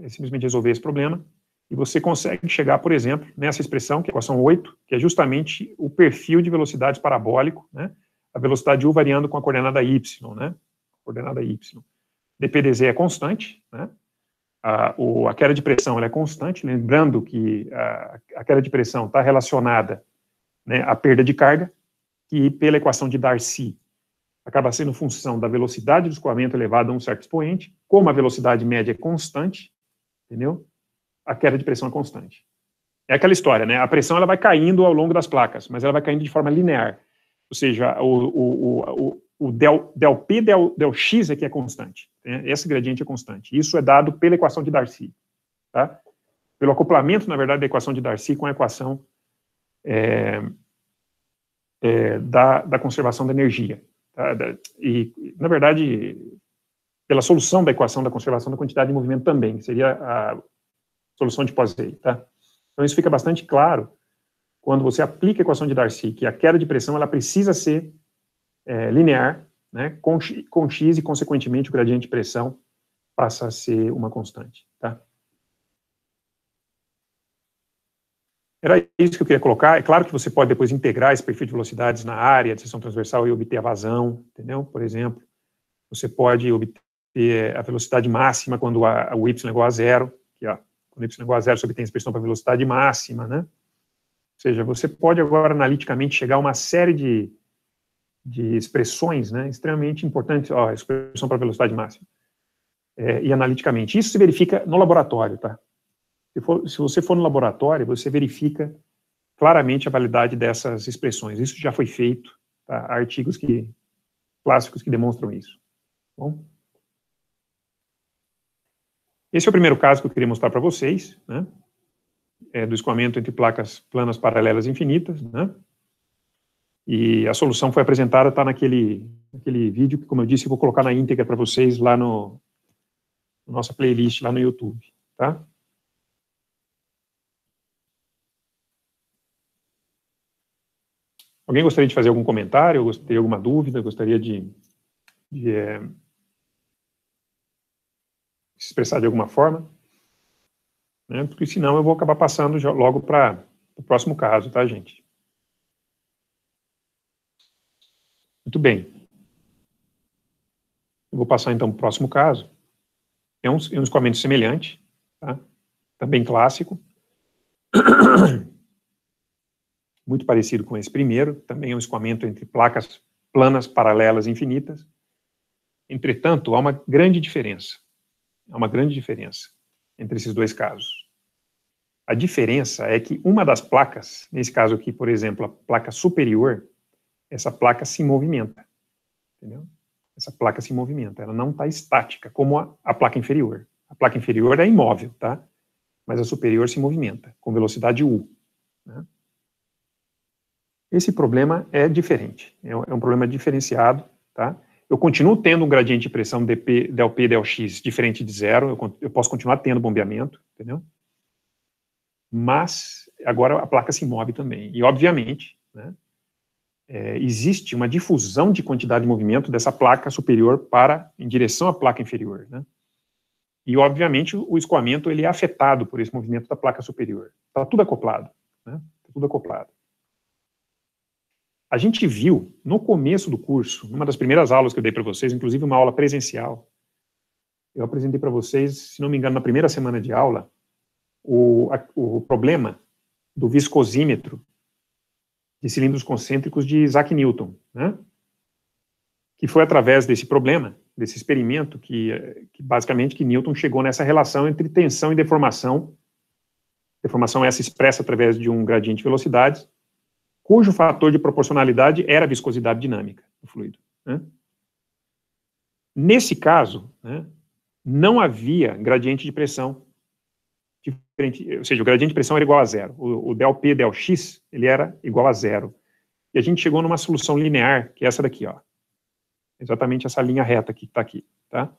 Speaker 2: é simplesmente resolver esse problema, e você consegue chegar, por exemplo, nessa expressão, que é a equação 8, que é justamente o perfil de velocidade parabólico, né, a velocidade u variando com a coordenada y, né, coordenada y. dpdz é constante, né, a, o, a queda de pressão é constante, lembrando que a, a queda de pressão está relacionada né, à perda de carga, que pela equação de Darcy acaba sendo função da velocidade do escoamento elevada a um certo expoente, como a velocidade média é constante, entendeu? A queda de pressão é constante. É aquela história, né? A pressão ela vai caindo ao longo das placas, mas ela vai caindo de forma linear. Ou seja, o, o, o, o del, del P del, del X é que é constante. Né? Esse gradiente é constante. Isso é dado pela equação de Darcy. Tá? Pelo acoplamento, na verdade, da equação de Darcy com a equação é, é, da, da conservação da energia. Tá? e, na verdade, pela solução da equação da conservação da quantidade de movimento também, que seria a solução de Poiseuille. Tá? Então, isso fica bastante claro quando você aplica a equação de Darcy, que a queda de pressão ela precisa ser é, linear, né, com, com x e, consequentemente, o gradiente de pressão passa a ser uma constante. Tá? Era isso que eu queria colocar. É claro que você pode depois integrar esse perfil de velocidades na área de seção transversal e obter a vazão, entendeu? Por exemplo, você pode obter é, a velocidade máxima quando a, o y é igual a zero, que ó, quando y é igual a zero, você obtém a expressão para velocidade máxima, né? Ou seja, você pode agora analiticamente chegar a uma série de de expressões né, extremamente importantes, ó, expressão para velocidade máxima, é, e analiticamente. Isso se verifica no laboratório, tá? Se, for, se, você for no laboratório, você verifica claramente a validade dessas expressões. Isso já foi feito, tá? há artigos que, clássicos que demonstram isso. Tá bom, esse é o primeiro caso que eu queria mostrar para vocês, né? É, do escoamento entre placas planas paralelas infinitas, né? E a solução foi apresentada, está naquele, naquele vídeo que, como eu disse, eu vou colocar na íntegra para vocês lá no nossa playlist lá no YouTube, tá? Alguém gostaria de fazer algum comentário? Ter alguma dúvida? Gostaria de, de é, eh, se expressar de alguma forma? Né? Porque senão eu vou acabar passando logo para o próximo caso, tá, gente? Muito bem. Eu vou passar então para o próximo caso. É um, é um escoamento semelhante, tá? também clássico, muito parecido com esse primeiro, também é um escoamento entre placas planas paralelas infinitas. Entretanto, há uma grande diferença. Há uma grande diferença entre esses dois casos. A diferença é que uma das placas, nesse caso aqui, por exemplo, a placa superior, essa placa se movimenta. Entendeu? Essa placa se movimenta, ela não está estática, como a, a placa inferior. A placa inferior é imóvel, tá? Mas a superior se movimenta, com velocidade U. Né? Esse problema é diferente, é um é problema diferenciado, tá? Eu continuo tendo um gradiente de pressão dp, delp, delx diferente de zero, eu, eu, posso continuar tendo bombeamento, entendeu? Mas agora a placa se move também. E, obviamente, né, é, existe uma difusão de quantidade de movimento dessa placa superior para em direção à placa inferior, né? E obviamente o escoamento ele é afetado por esse movimento da placa superior. Está tudo acoplado, né? Tá tudo acoplado. A gente viu no começo do curso, numa das primeiras aulas que eu dei para vocês, inclusive uma aula presencial, eu apresentei para vocês, se não me engano, na primeira semana de aula, o, a, o problema do viscosímetro de cilindros concêntricos de Isaac Newton, né? que foi através desse problema, desse experimento, que, eh, que, basicamente que Newton chegou nessa relação entre tensão e deformação, deformação essa expressa através de um gradiente de velocidades, cujo fator de proporcionalidade era a viscosidade dinâmica do fluido. Né? Nesse caso, né, não havia gradiente de pressão diferente, ou seja, o gradiente de pressão era igual a zero. O, o del P del X, ele era igual a zero. E a gente chegou numa solução linear, que é essa daqui, ó. Exatamente essa linha reta aqui, que está aqui, tá?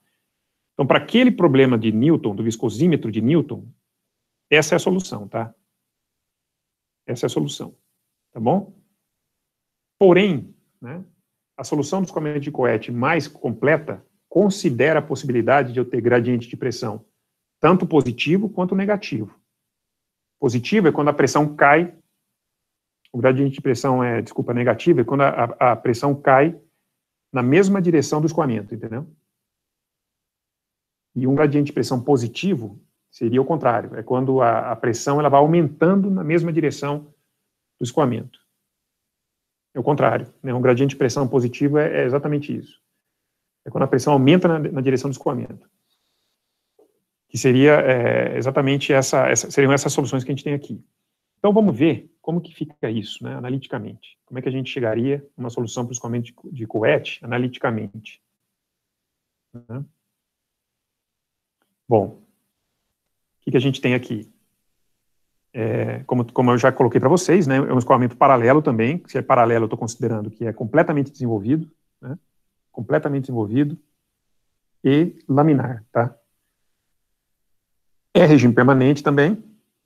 Speaker 2: Então, para aquele problema de Newton, do viscosímetro de Newton, essa é a solução, tá? Essa é a solução, tá bom? Porém, né, a solução do escoamento de coete mais completa considera a possibilidade de eu ter gradiente de pressão tanto positivo quanto negativo. Positivo é quando a pressão cai, o gradiente de pressão é, desculpa, negativo é quando a, a pressão cai na mesma direção do escoamento, entendeu? E um gradiente de pressão positivo seria o contrário, é quando a, a pressão ela vai aumentando na mesma direção do escoamento. É o contrário, né? um gradiente de pressão positivo é, é exatamente isso. É quando a pressão aumenta na, na direção do escoamento que seria é, exatamente essa, essa, seriam essas soluções que a gente tem aqui. Então vamos ver como que fica isso, né, analiticamente. Como é que a gente chegaria a uma solução para o escoamento de coete analiticamente? Né? Bom, o que, que, a gente tem aqui? É, como, como eu já coloquei para vocês, né, é um escoamento paralelo também, se é paralelo eu estou considerando que é completamente desenvolvido, né, completamente desenvolvido e laminar, tá? É regime permanente também,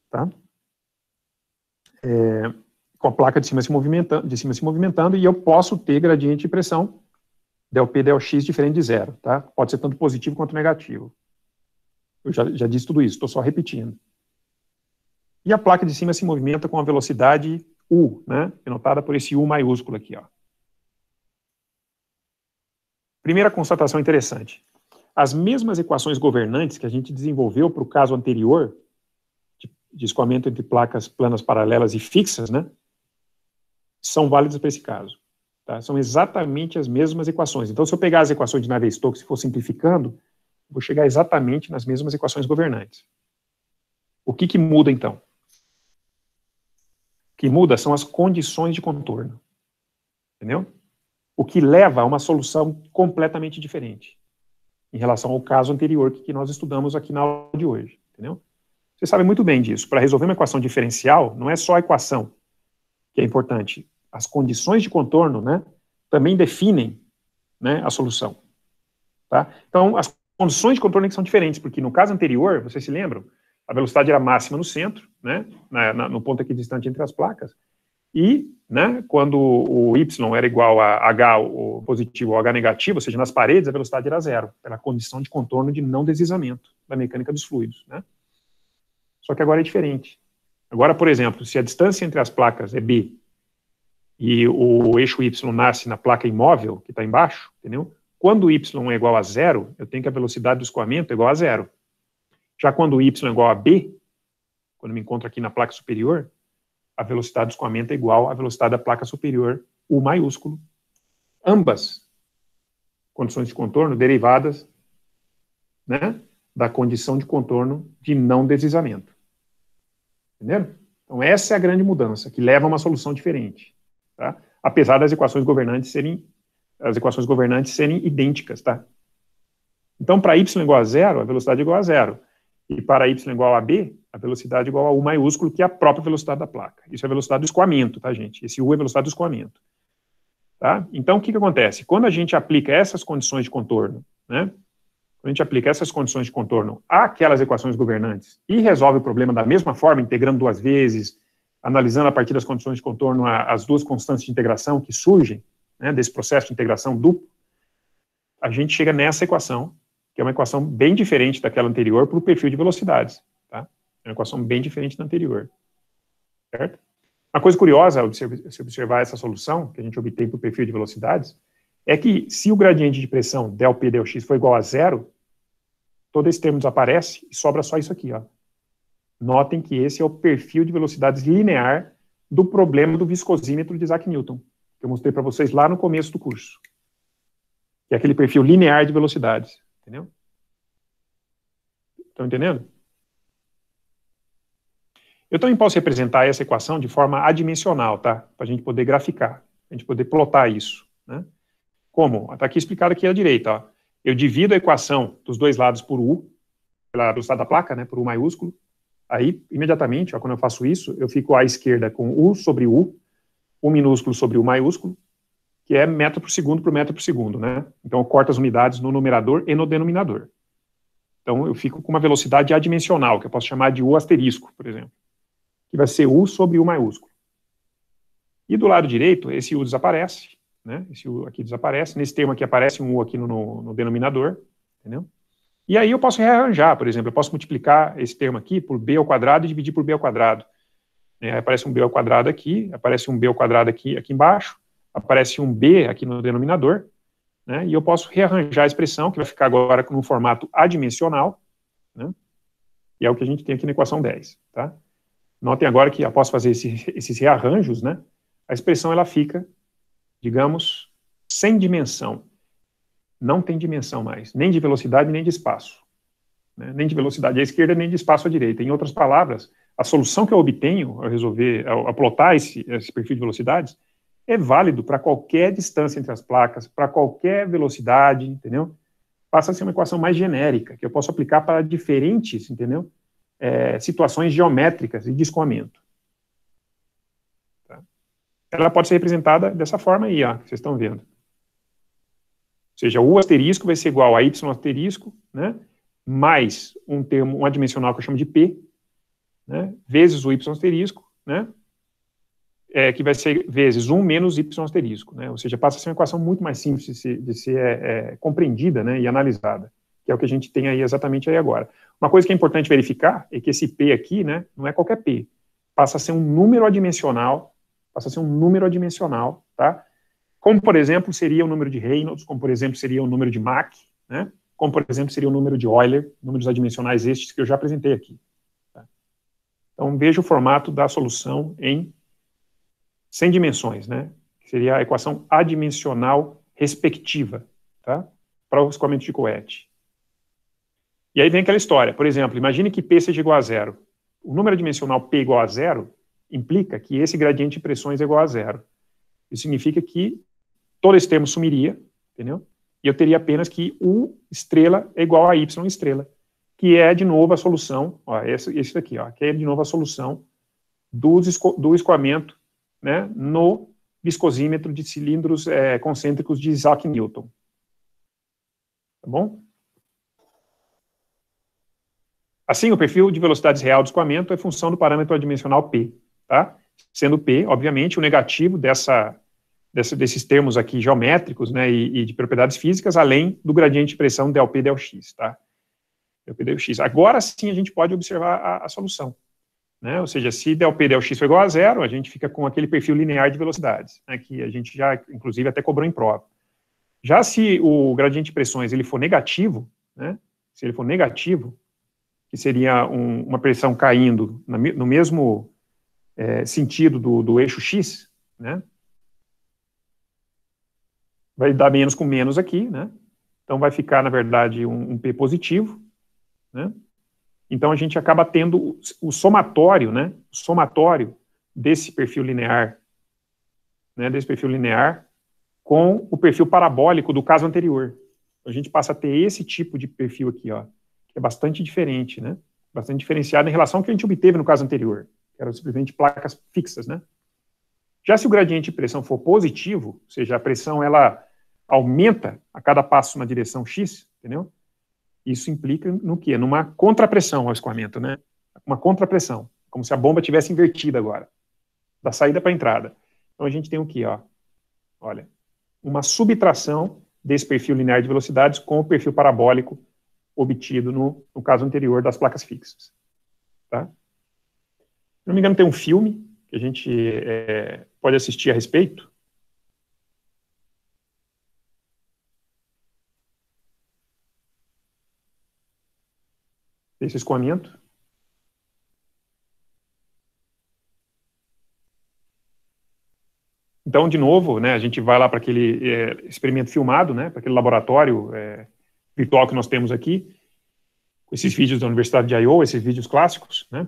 Speaker 2: tá? É, com a placa de cima, se movimentando, de cima se movimentando, e eu posso ter gradiente de pressão, delp, delx diferente de zero, tá? Pode ser tanto positivo quanto negativo. Eu já, já disse tudo isso, estou só repetindo. E a placa de cima se movimenta com a velocidade U, né? Denotada por esse U maiúsculo aqui, ó. Primeira constatação interessante as mesmas equações governantes que a gente desenvolveu para o caso anterior, de escoamento entre placas planas paralelas e fixas, né, são válidas para esse caso. Tá? São exatamente as mesmas equações. Então, se eu pegar as equações de Navier-Stokes e for simplificando, vou chegar exatamente nas mesmas equações governantes. O que, que muda, então? O que muda são as condições de contorno. Entendeu? O que leva a uma solução completamente diferente em relação ao caso anterior que nós estudamos aqui na aula de hoje, entendeu? Você sabe muito bem disso. Para resolver uma equação diferencial, não é só a equação que é importante. As condições de contorno, né, também definem, né, a solução. Tá? Então, as condições de contorno é que são diferentes, porque no caso anterior, vocês se lembram, a velocidade era máxima no centro, né, na, na, no ponto aqui distante entre as placas, e né? Quando o y era igual a h positivo ou h negativo, ou seja, nas paredes, a velocidade era zero, pela condição de contorno de não deslizamento da mecânica dos fluidos, né? Só que agora é diferente. Agora, por exemplo, se a distância entre as placas é b e o eixo y nasce na placa imóvel que está embaixo, entendeu? Quando y é igual a zero, eu tenho que a velocidade do escoamento é igual a zero. Já quando y é igual a b, quando eu me encontro aqui na placa superior, a velocidade do escoamento é igual à velocidade da placa superior, U maiúsculo. Ambas condições de contorno derivadas né, da condição de contorno de não deslizamento. Entenderam? Então, essa é a grande mudança, que leva a uma solução diferente. Tá? Apesar das equações governantes serem as equações governantes serem idênticas, tá? Então, para y igual a zero, a velocidade é igual a zero e para y igual a b, a velocidade igual a u maiúsculo, que é a própria velocidade da placa. Isso é a velocidade do escoamento, tá, gente? Esse u é a velocidade do escoamento. Tá? Então, o que, que acontece? Quando a gente aplica essas condições de contorno, né? Quando a gente aplica essas condições de contorno àquelas equações governantes e resolve o problema da mesma forma, integrando duas vezes, analisando a partir das condições de contorno as duas constantes de integração que surgem né, desse processo de integração duplo, a gente chega nessa equação é uma equação bem diferente daquela anterior para o perfil de velocidades. Tá? É uma equação bem diferente da anterior. Certo? Uma coisa curiosa, se observar essa solução que a gente obtém para o perfil de velocidades, é que se o gradiente de pressão ΔP ΔX for igual a zero, todo esse termo desaparece e sobra só isso aqui. Ó. Notem que esse é o perfil de velocidades linear do problema do viscosímetro de Isaac Newton, que eu mostrei para vocês lá no começo do curso. é aquele perfil linear de velocidades. Entendeu? Estão entendendo? Eu também posso representar essa equação de forma adimensional, tá? Para a gente poder graficar, a gente poder plotar isso. Né? Como? Está aqui explicado aqui à direita. Ó. Eu divido a equação dos dois lados por U, pela velocidade da placa, né, por U maiúsculo. Aí, imediatamente, ó, quando eu faço isso, eu fico à esquerda com U sobre U, U minúsculo sobre U maiúsculo, que é metro por segundo por metro por segundo, né? Então, eu corto as unidades no numerador e no denominador. Então, eu fico com uma velocidade adimensional, que eu posso chamar de U asterisco, por exemplo, que vai ser U sobre U maiúsculo. E do lado direito, esse U desaparece, né? Esse U aqui desaparece, nesse termo aqui aparece um U aqui no, no, no denominador, entendeu? E aí eu posso rearranjar, por exemplo, eu posso multiplicar esse termo aqui por b ao quadrado e dividir por b ao quadrado. É, aparece um b ao quadrado aqui, aparece um b ao quadrado aqui, aqui embaixo, aparece um B aqui no denominador, né, e eu posso rearranjar a expressão, que vai ficar agora no formato adimensional, né, e é o que a gente tem aqui na equação 10. Tá? Notem agora que após fazer esse, esses rearranjos, né, a expressão ela fica, digamos, sem dimensão. Não tem dimensão mais, nem de velocidade, nem de espaço. Né, nem de velocidade à esquerda, nem de espaço à direita. Em outras palavras, a solução que eu obtenho ao resolver, ao, ao plotar esse, esse perfil de velocidades, é válido para qualquer distância entre as placas, para qualquer velocidade, entendeu? Passa a ser uma equação mais genérica, que eu posso aplicar para diferentes, entendeu? É, situações geométricas de escoamento. Tá? Ela pode ser representada dessa forma aí, ó, que vocês estão vendo. Ou seja, U asterisco vai ser igual a Y asterisco, né? Mais um termo, um adimensional que eu chamo de P, né? Vezes o Y asterisco, né? é, que vai ser vezes 1 menos y asterisco, né? ou seja, passa a ser uma equação muito mais simples de ser, de ser é, é, compreendida né, e analisada, que é o que a gente tem aí exatamente aí agora. Uma coisa que é importante verificar é que esse P aqui né, não é qualquer P, passa a ser um número adimensional, passa a ser um número adimensional, tá? como, por exemplo, seria o número de Reynolds, como, por exemplo, seria o número de Mach, né? como, por exemplo, seria o número de Euler, números adimensionais estes que eu já apresentei aqui. Tá? Então, veja o formato da solução em sem dimensões, né? seria a equação adimensional respectiva, tá? Para o escoamento de coete. E aí vem aquela história, por exemplo, imagine que P seja igual a zero. O número dimensional P igual a zero implica que esse gradiente de pressões é igual a zero. Isso significa que todo esse termo sumiria, entendeu? E eu teria apenas que U estrela é igual a Y estrela, que é, de novo, a solução, ó, esse, esse daqui, ó, que é, de novo, a solução do, esco, do escoamento né, no viscosímetro de cilindros é, concêntricos de Isaac Newton. Tá bom? Assim, o perfil de velocidades real de escoamento é função do parâmetro adimensional P, tá? Sendo P, obviamente, o negativo dessa, dessa desses termos aqui geométricos, né, e, e, de propriedades físicas, além do gradiente de pressão del x, tá? del x. Agora sim a gente pode observar a, a solução. Né? Ou seja, se del X for igual a zero, a gente fica com aquele perfil linear de velocidades, né? que a gente já, inclusive, até cobrou em prova. Já se o gradiente de pressões ele for negativo, né? se ele for negativo, que seria um, uma pressão caindo na, no mesmo é, sentido do, do, eixo X, né? vai dar menos com menos aqui, né? então vai ficar, na verdade, um, um P positivo, né? Então a gente acaba tendo o somatório, né? O somatório desse perfil linear, né? Desse perfil linear com o perfil parabólico do caso anterior. Então, a gente passa a ter esse tipo de perfil aqui, ó, que é bastante diferente, né? Bastante diferenciado em relação ao que a gente obteve no caso anterior, que eram simplesmente placas fixas, né? Já se o gradiente de pressão for positivo, ou seja, a pressão ela aumenta a cada passo na direção x, entendeu? Isso implica no quê? Numa contrapressão ao escoamento, né? Uma contrapressão, como se a bomba tivesse invertida agora, da saída para a entrada. Então a gente tem o quê? Ó? Olha, uma subtração desse perfil linear de velocidades com o perfil parabólico obtido no, no caso anterior das placas fixas. Tá? Se não me engano, tem um filme que a gente é, pode assistir a respeito, esse escoamento. Então, de novo, né, a gente vai lá para aquele é, experimento filmado, né, para aquele laboratório é, virtual que nós temos aqui, esses vídeos da Universidade de Iowa, esses vídeos clássicos, né,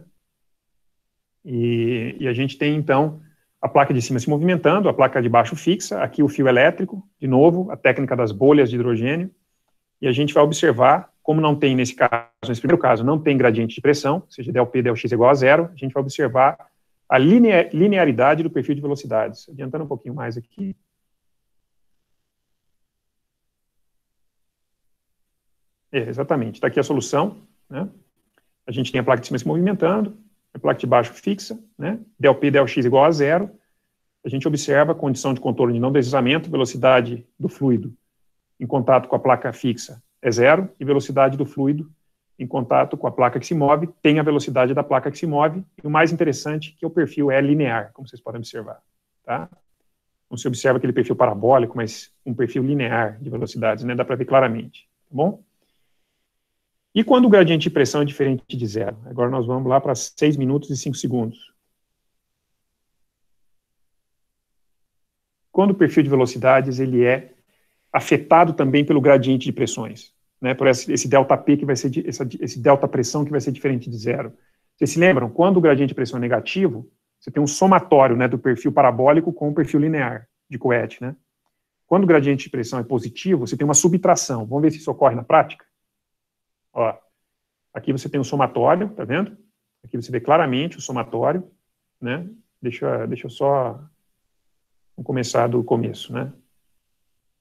Speaker 2: e, e a gente tem, então, a placa de cima se movimentando, a placa de baixo fixa, aqui o fio elétrico, de novo, a técnica das bolhas de hidrogênio, e a gente vai observar como não tem, nesse caso, nesse primeiro caso, não tem gradiente de pressão, ou seja, delta P, delta X é igual a zero, a gente vai observar a linearidade do perfil de velocidades. Adiantando um pouquinho mais aqui, É, exatamente. Está aqui a solução. Né? A gente tem a placa de cima se movimentando, a placa de baixo fixa, né? del P del X é igual a zero. A gente observa a condição de contorno de não deslizamento, velocidade do fluido em contato com a placa fixa é zero e velocidade do fluido em contato com a placa que se move tem a velocidade da placa que se move e o mais interessante é que o perfil é linear, como vocês podem observar, tá? Não se observa aquele perfil parabólico, mas um perfil linear de velocidades, né? Dá para ver claramente, tá bom? E quando o gradiente de pressão é diferente de zero? Agora nós vamos lá para 6 minutos e 5 segundos. Quando o perfil de velocidades ele é afetado também pelo gradiente de pressões, né, por esse, esse delta P que vai ser, de, essa, esse delta pressão que vai ser diferente de zero. Vocês se lembram? Quando o gradiente de pressão é negativo, você tem um somatório né, do perfil parabólico com o perfil linear de Coet, né? Quando o gradiente de pressão é positivo, você tem uma subtração. Vamos ver se isso ocorre na prática? Ó, aqui você tem um somatório, tá vendo? Aqui você vê claramente o somatório, né? Deixa, deixa eu só Vamos começar do começo, né?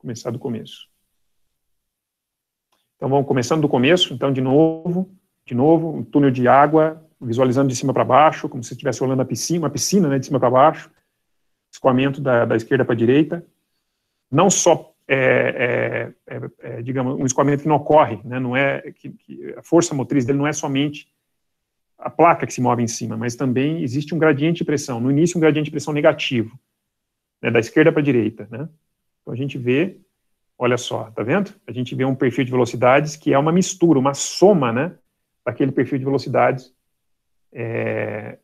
Speaker 2: Começar do começo. Então vamos começando do começo, então de novo, de novo, um túnel de água, visualizando de cima para baixo, como se estivesse olhando a piscina, uma piscina, né, de cima para baixo, escoamento da, da esquerda para a direita. Não só, é, é, é, é, digamos, um escoamento que não ocorre, né, não é, que, que a força motriz dele não é somente a placa que se move em cima, mas também existe um gradiente de pressão. No início, um gradiente de pressão negativo, né, da esquerda para a direita, né? Então a gente vê, olha só, tá vendo? A gente vê um perfil de velocidades que é uma mistura, uma soma, né, daquele perfil de velocidades é,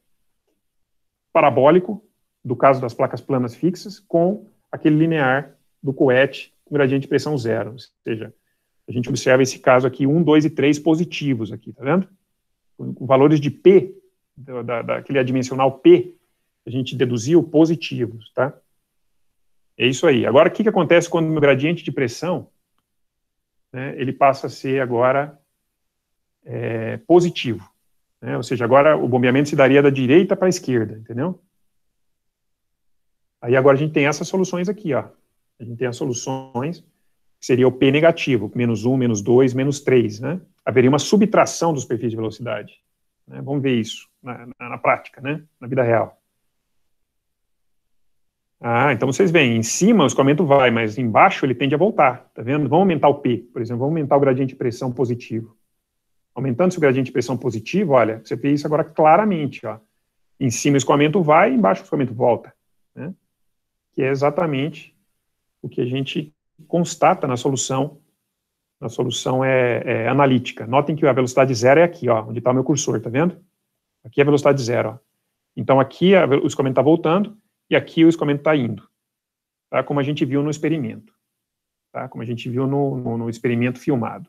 Speaker 2: parabólico, do caso das placas planas fixas, com aquele linear do coete com gradiente de pressão zero. Ou seja, a gente observa esse caso aqui, 1, 2 e 3 positivos aqui, tá vendo? Com valores de P, da, da, daquele adimensional P, a gente deduziu positivos, tá? É isso aí. Agora, o que, que acontece quando o meu gradiente de pressão, né, ele passa a ser agora é, positivo? Né? Ou seja, agora o bombeamento se daria da direita para a esquerda, entendeu? Aí agora a gente tem essas soluções aqui, ó. A gente tem as soluções, que seria o P negativo, menos 1, menos 2, menos 3, né? Haveria uma subtração dos perfis de velocidade. Né? Vamos ver isso
Speaker 1: na, na, na prática, né?
Speaker 2: Na vida real. Ah, então vocês veem, em cima o escoamento vai, mas embaixo ele tende a voltar, tá vendo? Vamos aumentar o P, por exemplo, vamos aumentar o gradiente de pressão positivo. Aumentando o gradiente de pressão positivo, olha, você vê isso agora claramente, ó. Em cima o escoamento vai, embaixo o escoamento volta, né? Que é exatamente o que a gente constata na solução, na solução é, é analítica. Notem que a velocidade zero é aqui, ó, onde está o meu cursor, tá vendo? Aqui é a velocidade zero, ó. Então aqui a, o escoamento está voltando, e aqui o escoamento está indo, tá? como a gente viu no experimento, tá? como a gente viu no, no, no experimento filmado.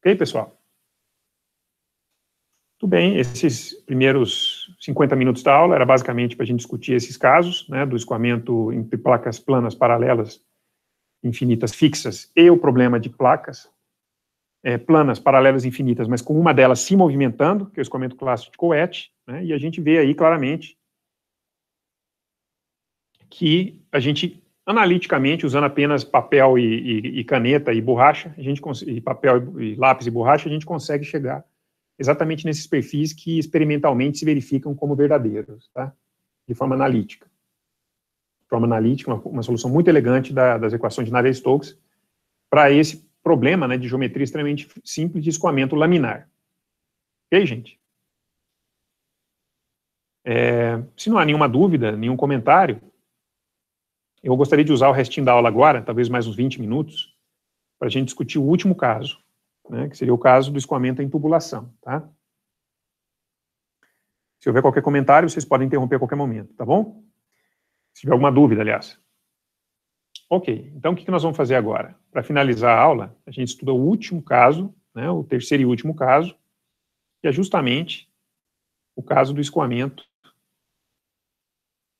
Speaker 2: Ok, pessoal? Tudo bem, esses primeiros 50 minutos da aula era basicamente para a gente discutir esses casos, né, do escoamento entre placas planas paralelas infinitas fixas e o problema de placas é, planas paralelas infinitas, mas com uma delas se movimentando, que é o escoamento clássico de Coet, né, e a gente vê aí claramente que a gente, analiticamente, usando apenas papel e, e, e caneta e borracha, a gente e papel e, e lápis e borracha, a gente consegue chegar exatamente nesses perfis que experimentalmente se verificam como verdadeiros, tá? de forma analítica. De forma analítica, uma, uma solução muito elegante da, das equações de Navier-Stokes para esse problema né, de geometria extremamente simples de escoamento laminar. Ok, gente? É, se não há nenhuma dúvida, nenhum comentário, eu gostaria de usar o restinho da aula agora, talvez mais uns 20 minutos, para a gente discutir o último caso, né, que seria o caso do escoamento em tubulação. Tá? Se houver qualquer comentário, vocês podem interromper a qualquer momento, tá bom? Se tiver alguma dúvida, aliás. Ok, então o que nós vamos fazer agora? Para finalizar a aula, a gente estuda o último caso, né, o terceiro e último caso, que é justamente o caso do escoamento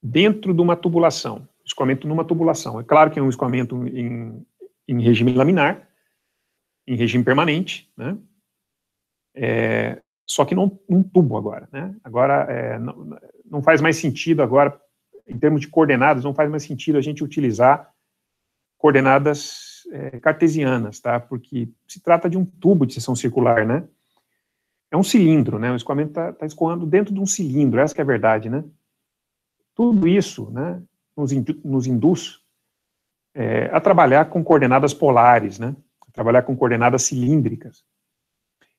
Speaker 2: dentro de uma tubulação escoamento numa tubulação. É claro que é um escoamento em, em regime laminar, em regime permanente, né? É, só que não um tubo agora, né? Agora é, não, não, faz mais sentido agora, em termos de coordenadas, não faz mais sentido a gente utilizar coordenadas é, cartesianas, tá? Porque se trata de um tubo de seção circular, né? É um cilindro, né? O escoamento está tá escoando dentro de um cilindro, essa é a verdade, né? Tudo isso, né? nos, nos induz é, a trabalhar com coordenadas polares, né? A trabalhar com coordenadas cilíndricas.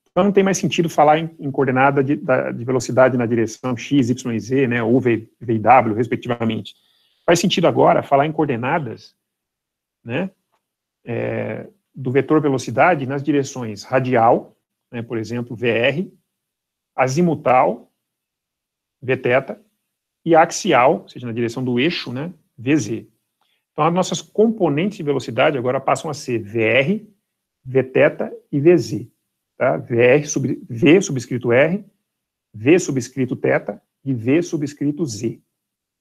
Speaker 2: Então não tem mais sentido falar em, em coordenada de, da, de, velocidade na direção x, y, z, né? Ou v, v e w, respectivamente. Faz sentido agora falar em coordenadas, né? É, do vetor velocidade nas direções radial, né, por exemplo, VR, azimutal, vθ e axial, ou seja, na direção do eixo, né, VZ. Então, as nossas componentes de velocidade agora passam a ser VR, Vθ e Vz. Tá? VR sub, v subscrito R, V subscrito θ e V subscrito Z.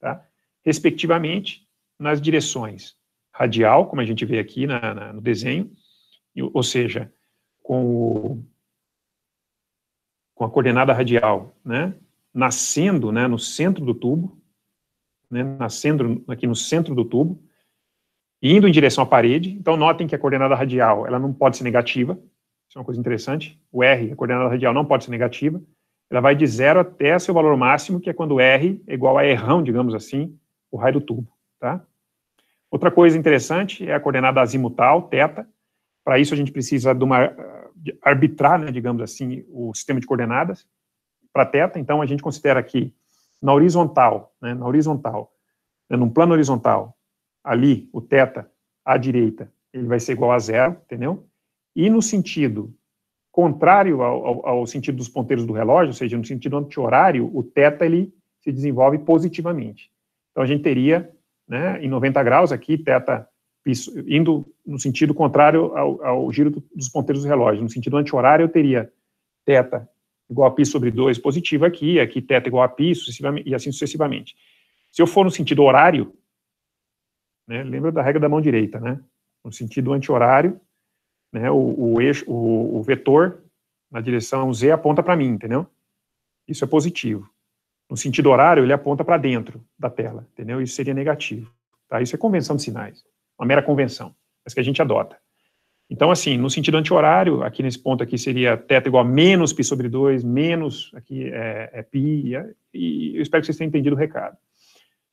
Speaker 2: Tá? Respectivamente, nas direções radial, como a gente vê aqui na, na, no desenho, ou seja, com, o, com a coordenada radial, né, nascendo né, no centro do tubo, né, nascendo aqui no centro do tubo, indo em direção à parede. Então, notem que a coordenada radial ela não pode ser negativa. Isso é uma coisa interessante. O R, a coordenada radial, não pode ser negativa. Ela vai de zero até seu valor máximo, que é quando R é igual a errão, digamos assim, o raio do tubo. Tá? Outra coisa interessante é a coordenada azimutal, θ. Para isso, a gente precisa de uma de arbitrar, né, digamos assim, o sistema de coordenadas para teta, então a gente considera que na horizontal, né, na horizontal, né, num plano horizontal, ali o teta à direita, ele vai ser igual a zero, entendeu? E no sentido contrário ao, ao, ao sentido dos ponteiros do relógio, ou seja, no sentido anti-horário, o teta ele se desenvolve positivamente. Então a gente teria, né, em 90 graus aqui, teta indo no sentido contrário ao, ao giro dos ponteiros do relógio, no sentido anti-horário eu teria teta igual a π sobre 2 positivo aqui, aqui θ igual a π, e assim sucessivamente. Se eu for no sentido horário, né, lembra da regra da mão direita, né? No sentido anti-horário, né, o, o, eixo, o, o vetor na direção é z aponta para mim, entendeu? Isso é positivo. No sentido horário, ele aponta para dentro da tela, entendeu? Isso seria negativo. Tá? Isso é convenção de sinais, uma mera convenção, mas que a gente adota. Então, assim, no sentido anti-horário, aqui nesse ponto aqui seria teta igual a menos π sobre 2, menos aqui é, é π, e eu espero que vocês tenham entendido o recado.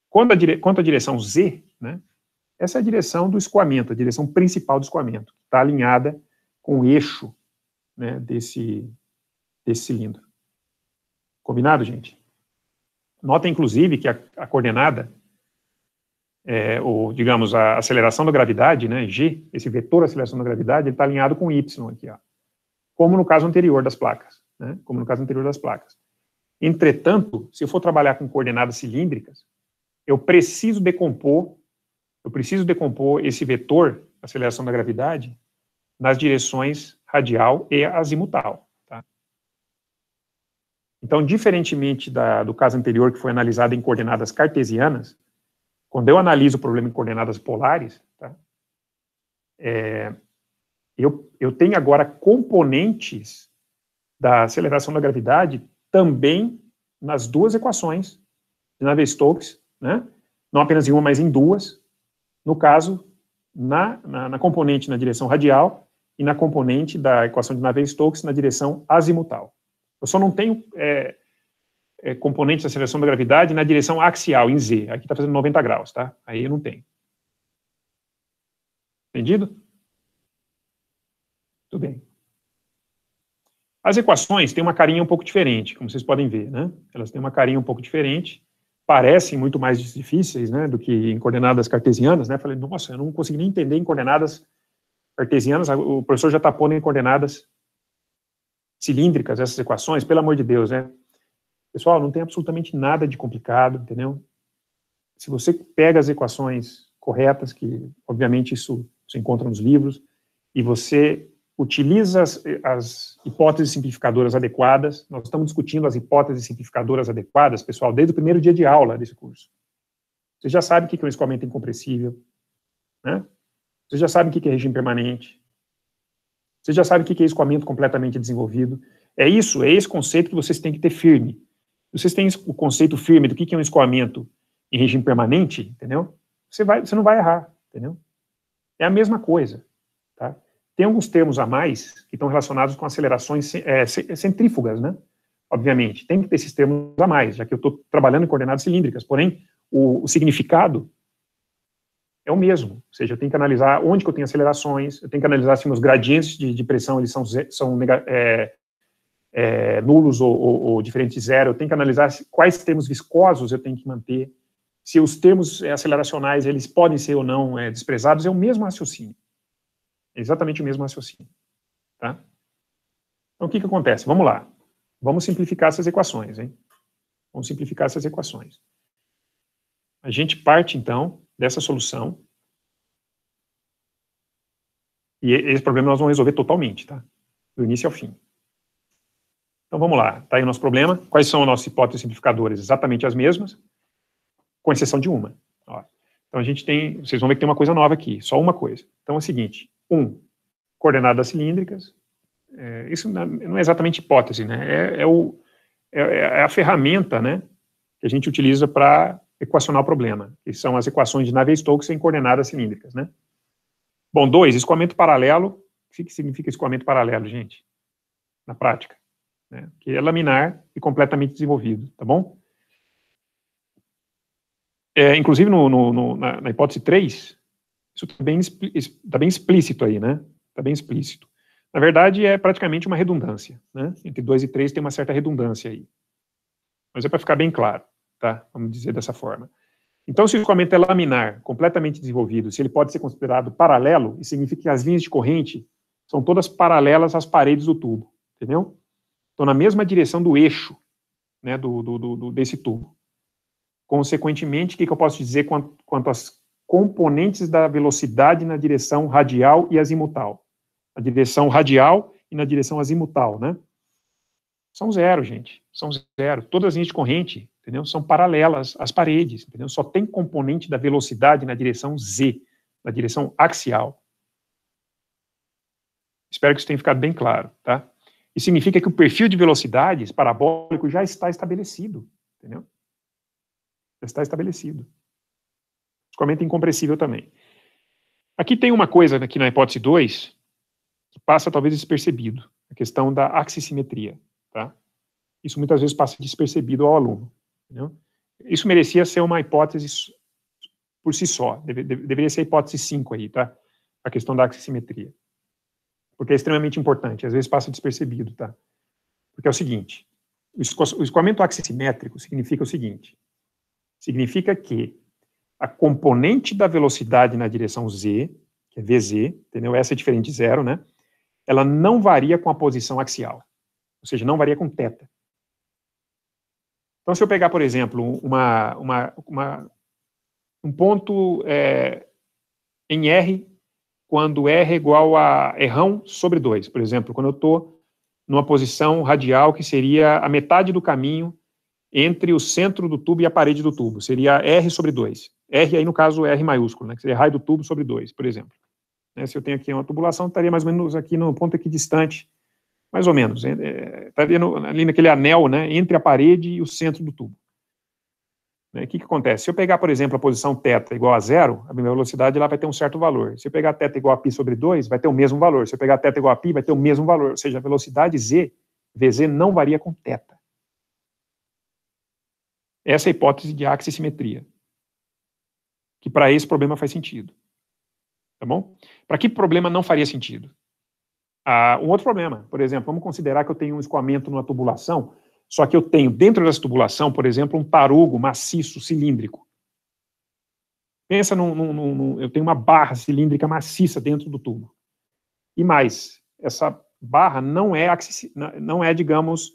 Speaker 2: Quanto, dire, quanto à direção z, né, essa é a direção do escoamento, a direção principal do escoamento, está alinhada com o eixo né, desse, desse cilindro. Combinado, gente? Nota, inclusive, que a, a coordenada é, digamos, a aceleração da gravidade, né, G, esse vetor aceleração da gravidade, ele está alinhado com Y aqui, ó, como no caso anterior das placas, né, como no caso anterior das placas. Entretanto, se eu for trabalhar com coordenadas cilíndricas, eu preciso decompor, eu preciso decompor esse vetor aceleração da gravidade nas direções radial e azimutal. Tá? Então, diferentemente da, do caso anterior que foi analisado em coordenadas cartesianas, quando eu analiso o problema em coordenadas polares, tá? é, eu, eu tenho agora componentes da aceleração da gravidade também nas duas equações de Navier-Stokes, né? não apenas em uma, mas em duas, no caso, na, na, na componente na direção radial e na componente da equação de Navier-Stokes na direção azimutal. Eu só não tenho é, é, componentes da aceleração da gravidade na direção axial, em Z. Aqui está fazendo 90 graus, tá? Aí eu não tenho. Entendido? Tudo bem. As equações têm uma carinha um pouco diferente, como vocês podem ver, né? Elas têm uma carinha um pouco diferente, parecem muito mais difíceis, né, do que em coordenadas cartesianas, né? Falei, nossa, eu não consegui nem entender em coordenadas cartesianas, o professor já está pondo em coordenadas cilíndricas essas equações, pelo amor de Deus, né? Pessoal, não tem absolutamente nada de complicado, entendeu? Se você pega as equações corretas, que obviamente isso se encontra nos livros, e você utiliza as, as, hipóteses simplificadoras adequadas. Nós estamos discutindo as hipóteses simplificadoras adequadas, pessoal, desde o primeiro dia de aula desse curso. Você já sabe o que é um escoamento incompressível, né? Você já sabe o que é regime permanente. Você já sabe o que é escoamento completamente desenvolvido. É isso, é esse conceito que vocês têm que ter firme vocês têm o conceito firme do que é um escoamento em regime permanente, entendeu? Você, vai, você não vai errar, entendeu? É a mesma coisa, tá? Tem alguns termos a mais que estão relacionados com acelerações é, centrífugas, né? Obviamente, tem que ter esses termos a mais, já que eu estou trabalhando em coordenadas cilíndricas, porém, o, o significado é o mesmo. Ou seja, eu tenho que analisar onde que eu tenho acelerações, eu tenho que analisar se meus gradientes de, de pressão eles são, são é, é, nulos ou, ou, ou diferente de zero, eu tenho que analisar quais termos viscosos eu tenho que manter, se os termos é, aceleracionais eles podem ser ou não é, desprezados, é o mesmo raciocínio. É exatamente o mesmo raciocínio. Tá? Então, o que, que acontece? Vamos lá. Vamos simplificar essas equações. Hein? Vamos simplificar essas equações. A gente parte, então, dessa solução. E esse problema nós vamos resolver totalmente, tá? Do início ao fim. Então vamos lá, está aí o nosso problema. Quais são as nossas hipóteses simplificadoras? Exatamente as mesmas, com exceção de uma. Ó. Então a gente tem, vocês vão ver que tem uma coisa nova aqui, só uma coisa. Então é o seguinte, um, coordenadas cilíndricas, é, isso não é, é exatamente hipótese, né? É, é, o, é, é, é a ferramenta, né, que a gente utiliza para equacionar o problema, que são as equações de Navier-Stokes em coordenadas cilíndricas, né? Bom, dois, escoamento paralelo. O que significa escoamento paralelo, gente? Na prática né, que é laminar e completamente desenvolvido, tá bom? É, inclusive, no, no, no, na, na, hipótese 3, isso está bem, tá bem explícito aí, né? Está bem explícito. Na verdade, é praticamente uma redundância, né? Entre 2 e 3 tem uma certa redundância aí. Mas é para ficar bem claro, tá? Vamos dizer dessa forma. Então, se o escoamento é laminar, completamente desenvolvido, se ele pode ser considerado paralelo, isso significa que as linhas de corrente são todas paralelas às paredes do tubo, entendeu? estão na mesma direção do eixo né, do, do, do desse tubo. Consequentemente, o que, que, eu posso dizer quanto, quanto às componentes da velocidade na direção radial e azimutal? Na direção radial e na direção azimutal, né? São zero, gente. São zero. Todas as linhas de corrente, entendeu? São paralelas às paredes, entendeu? Só tem componente da velocidade na direção z, na direção axial. Espero que isso tenha ficado bem claro, tá? Isso significa que o perfil de velocidades parabólico já está estabelecido, entendeu? Já está estabelecido. Escoamento incompressível também. Aqui tem uma coisa, aqui na hipótese 2, que passa talvez despercebido, a questão da axissimetria, tá? Isso muitas vezes passa despercebido ao aluno, entendeu? Isso merecia ser uma hipótese por si só, deve, deve, deveria ser a hipótese 5 aí, tá? A questão da axissimetria porque é extremamente importante, às vezes passa despercebido, tá? Porque é o seguinte, o escoamento axissimétrico significa o seguinte, significa que a componente da velocidade na direção z, que é vz, entendeu? Essa é diferente de zero, né? Ela não varia com a posição axial, ou seja, não varia com θ. Então, se eu pegar, por exemplo, uma, uma, uma um ponto é, em R quando R é igual a errão sobre 2. Por exemplo, quando eu estou numa posição radial que seria a metade do caminho entre o centro do tubo e a parede do tubo. Seria R sobre 2. R aí, no caso, R maiúsculo, né? que seria raio do tubo sobre 2, por exemplo. Né? Se eu tenho aqui uma tubulação, estaria mais ou menos aqui no ponto distante, mais ou menos. É, é, estaria ali naquele anel, né? entre a parede e o centro do tubo. Né? O que, que acontece? Se eu pegar, por exemplo, a posição θ igual a zero, a minha velocidade lá vai ter um certo valor. Se eu pegar θ igual a π sobre 2, vai ter o mesmo valor. Se eu pegar θ igual a π, vai ter o mesmo valor. Ou seja, a velocidade z, vz, não varia com θ. Essa é a hipótese de axissimetria, que para esse problema faz sentido. Tá bom? Para que problema não faria sentido? Ah, um outro problema, por exemplo, vamos considerar que eu tenho um escoamento numa tubulação só que eu tenho dentro dessa tubulação, por exemplo, um tarugo maciço, cilíndrico. Pensa num, num, num, eu tenho uma barra cilíndrica maciça dentro do tubo. E mais, essa barra não é, não é digamos,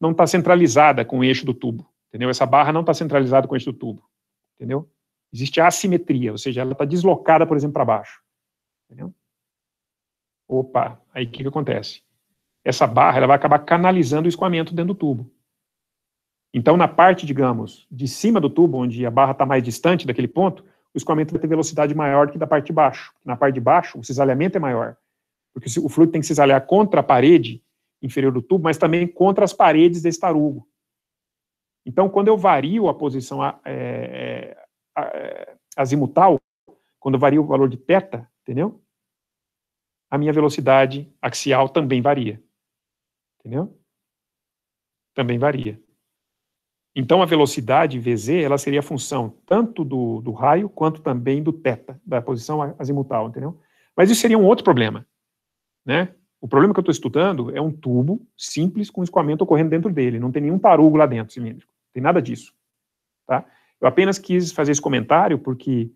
Speaker 2: não está centralizada com o eixo do tubo, entendeu? Essa barra não está centralizada com o eixo do tubo, entendeu? Existe assimetria, ou seja, ela está deslocada, por exemplo, para baixo, entendeu? Opa, aí o que, que acontece? essa barra ela vai acabar canalizando o escoamento dentro do tubo. Então, na parte, digamos, de cima do tubo, onde a barra está mais distante daquele ponto, o escoamento vai ter velocidade maior que da parte de baixo. Na parte de baixo, o cisalhamento é maior, porque o fluido tem que cisalhar contra a parede inferior do tubo, mas também contra as paredes desse tarugo. Então, quando eu vario a posição é, é, é, azimutal, quando eu vario o valor de θ, entendeu? A minha velocidade axial também varia. Entendeu? Também varia. Então, a velocidade vz ela seria a função tanto do, do raio quanto também do θ, da posição azimutal, entendeu? Mas isso seria um outro problema, né? O problema que eu estou estudando é um tubo simples com escoamento ocorrendo dentro dele, não tem nenhum tarugo lá dentro cilíndrico, tem nada disso, tá? Eu apenas quis fazer esse comentário porque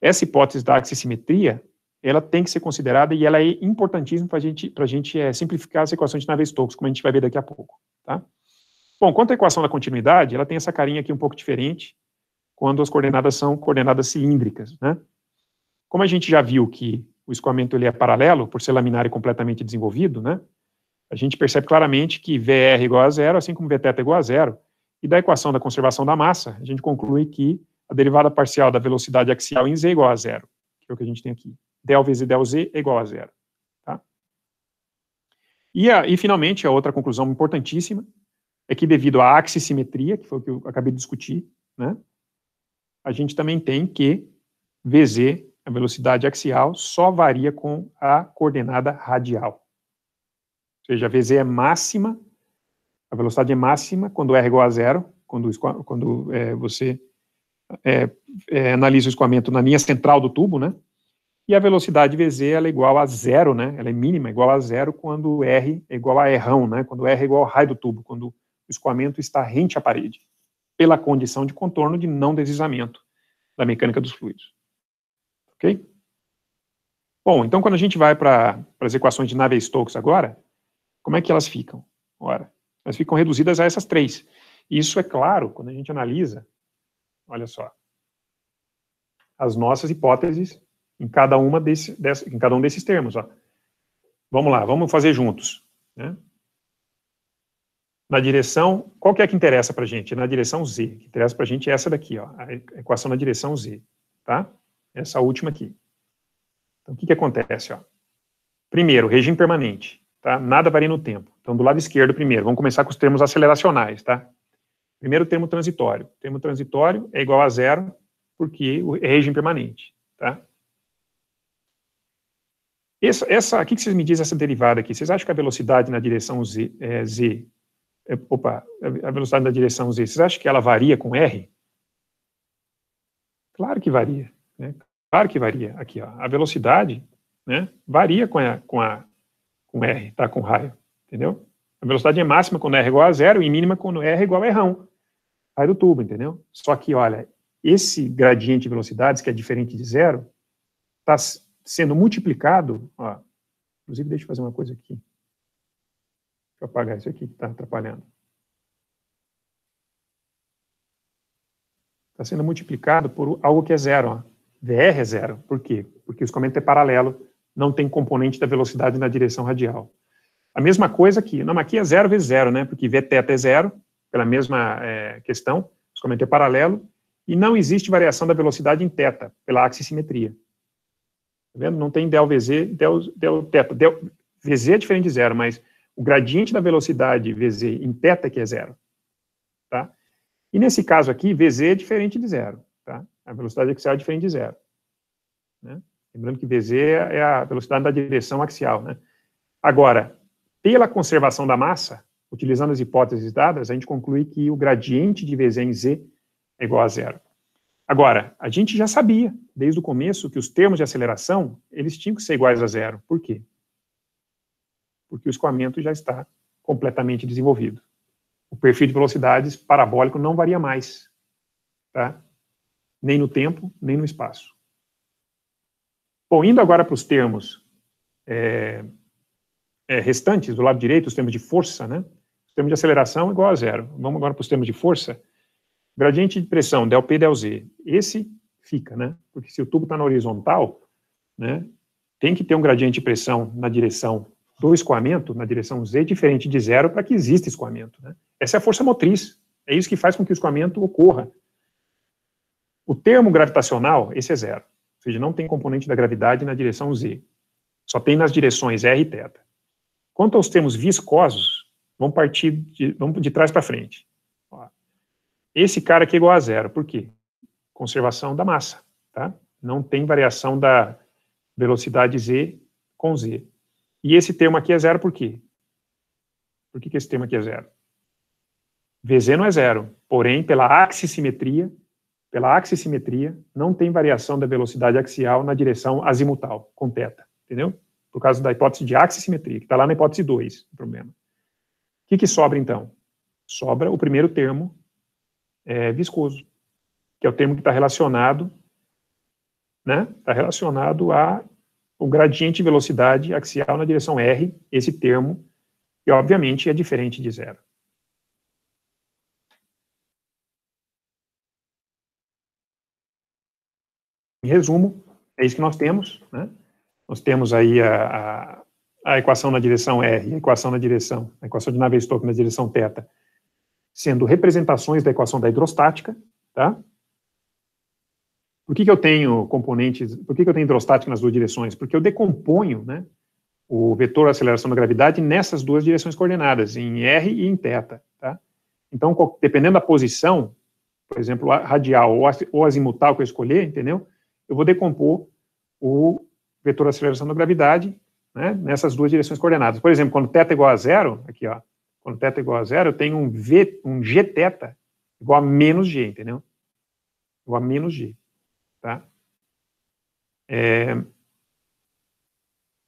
Speaker 2: essa hipótese da axissimetria ela tem que ser considerada e ela é importantíssima para gente, a gente é, simplificar essa equação de Navier-Stokes, como a gente vai ver daqui a pouco. Tá? Bom, quanto à equação da continuidade, ela tem essa carinha aqui um pouco diferente quando as coordenadas são coordenadas cilíndricas. Né? Como a gente já viu que o escoamento ele é paralelo, por ser laminar e completamente desenvolvido, né? a gente percebe claramente que VR igual a zero, assim como Vθ igual a zero, e da equação da conservação da massa, a gente conclui que a derivada parcial da velocidade axial em z é igual a zero, que é o que a gente tem aqui del vezes del z é igual a zero. Tá? E, a, e, finalmente, a outra conclusão importantíssima é que devido à axissimetria, que foi o que eu acabei de discutir, né, a gente também tem que vz, a velocidade axial, só varia com a coordenada radial. Ou seja, vz é máxima, a velocidade é máxima quando r é igual a zero, quando, quando é, você é, é, analisa o escoamento na linha central do tubo, né? E a velocidade VZ ela é igual a zero, né? Ela é mínima, igual a zero, quando R é igual a errão, né? Quando R é igual ao raio do tubo, quando o escoamento está rente à parede, pela condição de contorno de não deslizamento da mecânica dos fluidos. Ok? Bom, então quando a gente vai para as equações de Navier-Stokes agora, como é que elas ficam? Ora, elas ficam reduzidas a essas três. Isso é claro quando a gente analisa, olha só, as nossas hipóteses em cada, uma desse, desse, em cada um desses termos. Ó. Vamos lá, vamos fazer juntos. Né? Na direção, qual que é que interessa para a gente? Na direção Z. O que interessa para a gente é essa daqui, ó, a equação na direção Z. Tá? Essa última aqui. Então, o que, que acontece? Ó? Primeiro, regime permanente. Tá? Nada varia no tempo. Então, do lado esquerdo, primeiro, vamos começar com os termos aceleracionais. Tá? Primeiro, termo transitório. termo transitório é igual a zero, porque é regime permanente. Tá? Essa, essa, o que, vocês me dizem essa derivada aqui? Vocês acham que a velocidade na direção z, é, z é, opa, a velocidade na direção z, vocês acham que ela varia com r? Claro que varia, né? Claro que varia. Aqui, ó, a velocidade, né, varia com a, com a com r, tá? Com raio, entendeu? A velocidade é máxima quando r é igual a zero e mínima quando r é igual a rão. Raio do tubo, entendeu? Só que, olha, esse gradiente de velocidades que é diferente de zero, tá sendo multiplicado, ó, inclusive deixa eu fazer uma coisa aqui. Deixa eu apagar isso aqui que está atrapalhando. Está sendo multiplicado por algo que é zero. Ó. VR é zero. Por quê? Porque o escoamento é paralelo, não tem componente da velocidade na direção radial. A mesma coisa aqui. Não, mas aqui é zero vezes zero, né? Porque Vθ é zero, pela mesma é, questão, o escoamento é paralelo, e não existe variação da velocidade em θ, pela axissimetria. simetria vendo? Não tem del VZ, del, del teta. Del, VZ é diferente de zero, mas o gradiente da velocidade VZ em teta é que é zero. Tá? E nesse caso aqui, VZ é diferente de zero. Tá? A velocidade axial é diferente de zero. Né? Lembrando que VZ é, é a velocidade da direção axial. Né? Agora, pela conservação da massa, utilizando as hipóteses dadas, a gente conclui que o gradiente de VZ em Z é igual a zero. Agora, a gente já sabia, desde o começo, que os termos de aceleração, eles tinham que ser iguais a zero. Por quê? Porque o escoamento já está completamente desenvolvido. O perfil de velocidades parabólico não varia mais, tá? Nem no tempo, nem no espaço. Bom, indo agora para os termos é, é, restantes, do lado direito, os termos de força, né? Os termos de aceleração é igual a zero. Vamos agora para os termos de força. Gradiente de pressão, ΔP, ΔZ. Esse fica, né? Porque se o tubo está na horizontal, né, tem que ter um gradiente de pressão na direção do escoamento, na direção Z, diferente de zero para que exista escoamento. Né? Essa é a força motriz. É isso que faz com que o escoamento ocorra. O termo gravitacional, esse é zero. Ou seja, não tem componente da gravidade na direção Z. Só tem nas direções R e θ. Quanto aos termos viscosos, vamos partir de, vamos de trás para frente. Esse cara aqui é igual a zero. Por quê? Conservação da massa. Tá? Não tem variação da velocidade z com z. E esse termo aqui é zero por quê? Por que, que esse termo aqui é zero? Vz não é zero, porém, pela axissimetria, pela axissimetria, não tem variação da velocidade axial na direção azimutal, com θ, entendeu? Por causa da hipótese de axissimetria, que está lá na hipótese 2, o problema. O que, que sobra, então? Sobra o primeiro termo é, viscoso, que é o termo que está relacionado, né? Está relacionado a o gradiente de velocidade axial na direção R, esse termo, que obviamente é diferente de zero. Em resumo, é isso que nós temos. Né? Nós temos aí a, a, a equação na direção R, a equação na direção, a equação de Navier-Stokes na direção θ, sendo representações da equação da hidrostática, tá? Por que, que eu tenho componentes, por que, que eu tenho hidrostática nas duas direções? Porque eu decomponho, né, o vetor aceleração da gravidade nessas duas direções coordenadas, em R e em θ, tá? Então, dependendo da posição, por exemplo, radial ou azimutal que eu escolher, entendeu? Eu vou decompor o vetor aceleração da gravidade né, nessas duas direções coordenadas. Por exemplo, quando θ é igual a zero, aqui, ó, quando teta é igual a zero, eu tenho um, v, um igual a menos g, entendeu? Igual a menos g, tá? É,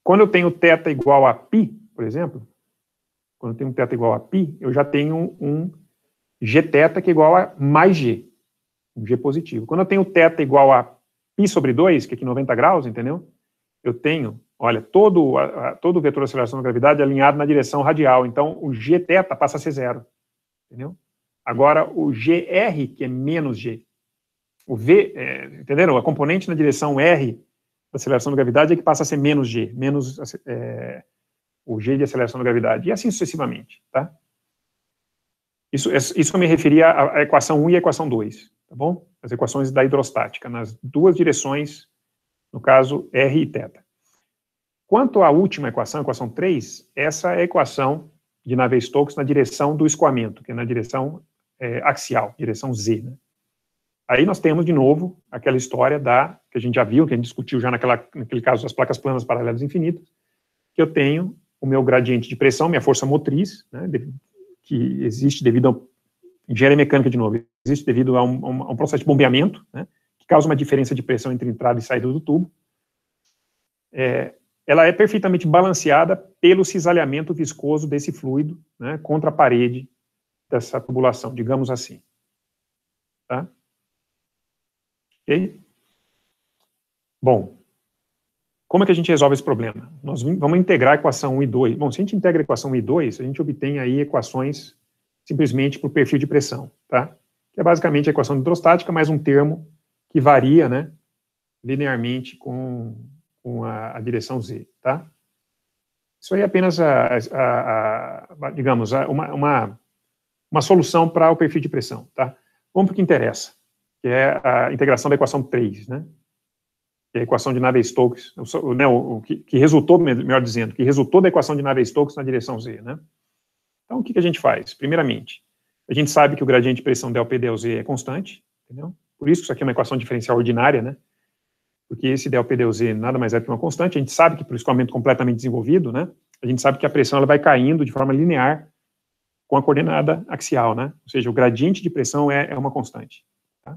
Speaker 2: quando eu tenho teta igual a π, por exemplo, quando eu tenho teta igual a π, eu já tenho um teta que é igual a mais g, um g positivo. Quando eu tenho teta igual a π sobre 2, que é aqui 90 graus, entendeu? Eu tenho Olha, todo, todo o vetor de aceleração da gravidade é alinhado na direção radial, então o Gθ passa a ser zero. Entendeu? Agora, o GR, que é menos G, o V, é, entenderam? A componente na direção R da aceleração da gravidade é que passa a ser menos G, menos é, o G de aceleração da gravidade, e assim sucessivamente, tá? Isso, é, isso eu me referia à equação 1 e à equação 2, tá bom? As equações da hidrostática, nas duas direções, no caso, R e θ. Quanto à última equação, equação 3, essa é a equação de Navier-Stokes na direção do escoamento, que é na direção é, axial, direção Z. Né? Aí nós temos, de novo, aquela história da que a gente já viu, que a gente discutiu já naquela, naquele caso das placas planas paralelas infinitas, que eu tenho o meu gradiente de pressão, minha força motriz, né, que existe devido a engenharia mecânica, de novo, existe devido a um, a um processo de bombeamento, né, que causa uma diferença de pressão entre entrada e saída do tubo.
Speaker 1: É, ela é
Speaker 2: perfeitamente balanceada pelo cisalhamento viscoso desse fluido né, contra a parede dessa tubulação, digamos assim. Tá? Ok? Bom, como é que a gente resolve esse problema? Nós vamos integrar a equação 1 e 2. Bom, se a gente integra a equação 1 e 2, a gente obtém aí equações simplesmente por perfil de pressão, tá? Que é basicamente a equação hidrostática mais um termo que varia, né, linearmente com com a, a direção Z, tá? Isso aí é apenas, a, a, a digamos, uma, uma, uma solução para o perfil de pressão, tá? Vamos para o que interessa, que é a integração da equação 3, né? Que é a equação de Navier-Stokes, o, né, o, o que, que, resultou, melhor dizendo, que resultou da equação de Navier-Stokes na direção Z, né? Então, o que, que a gente faz? Primeiramente, a gente sabe que o gradiente de pressão delta P del Z é constante, entendeu? Por isso, isso aqui é uma equação diferencial ordinária, né? porque esse DLPDUZ nada mais é que uma constante, a gente sabe que para o escoamento completamente desenvolvido, né, a gente sabe que a pressão ela vai caindo de forma linear com a coordenada axial, né, ou seja, o gradiente de pressão é, é uma constante. Tá?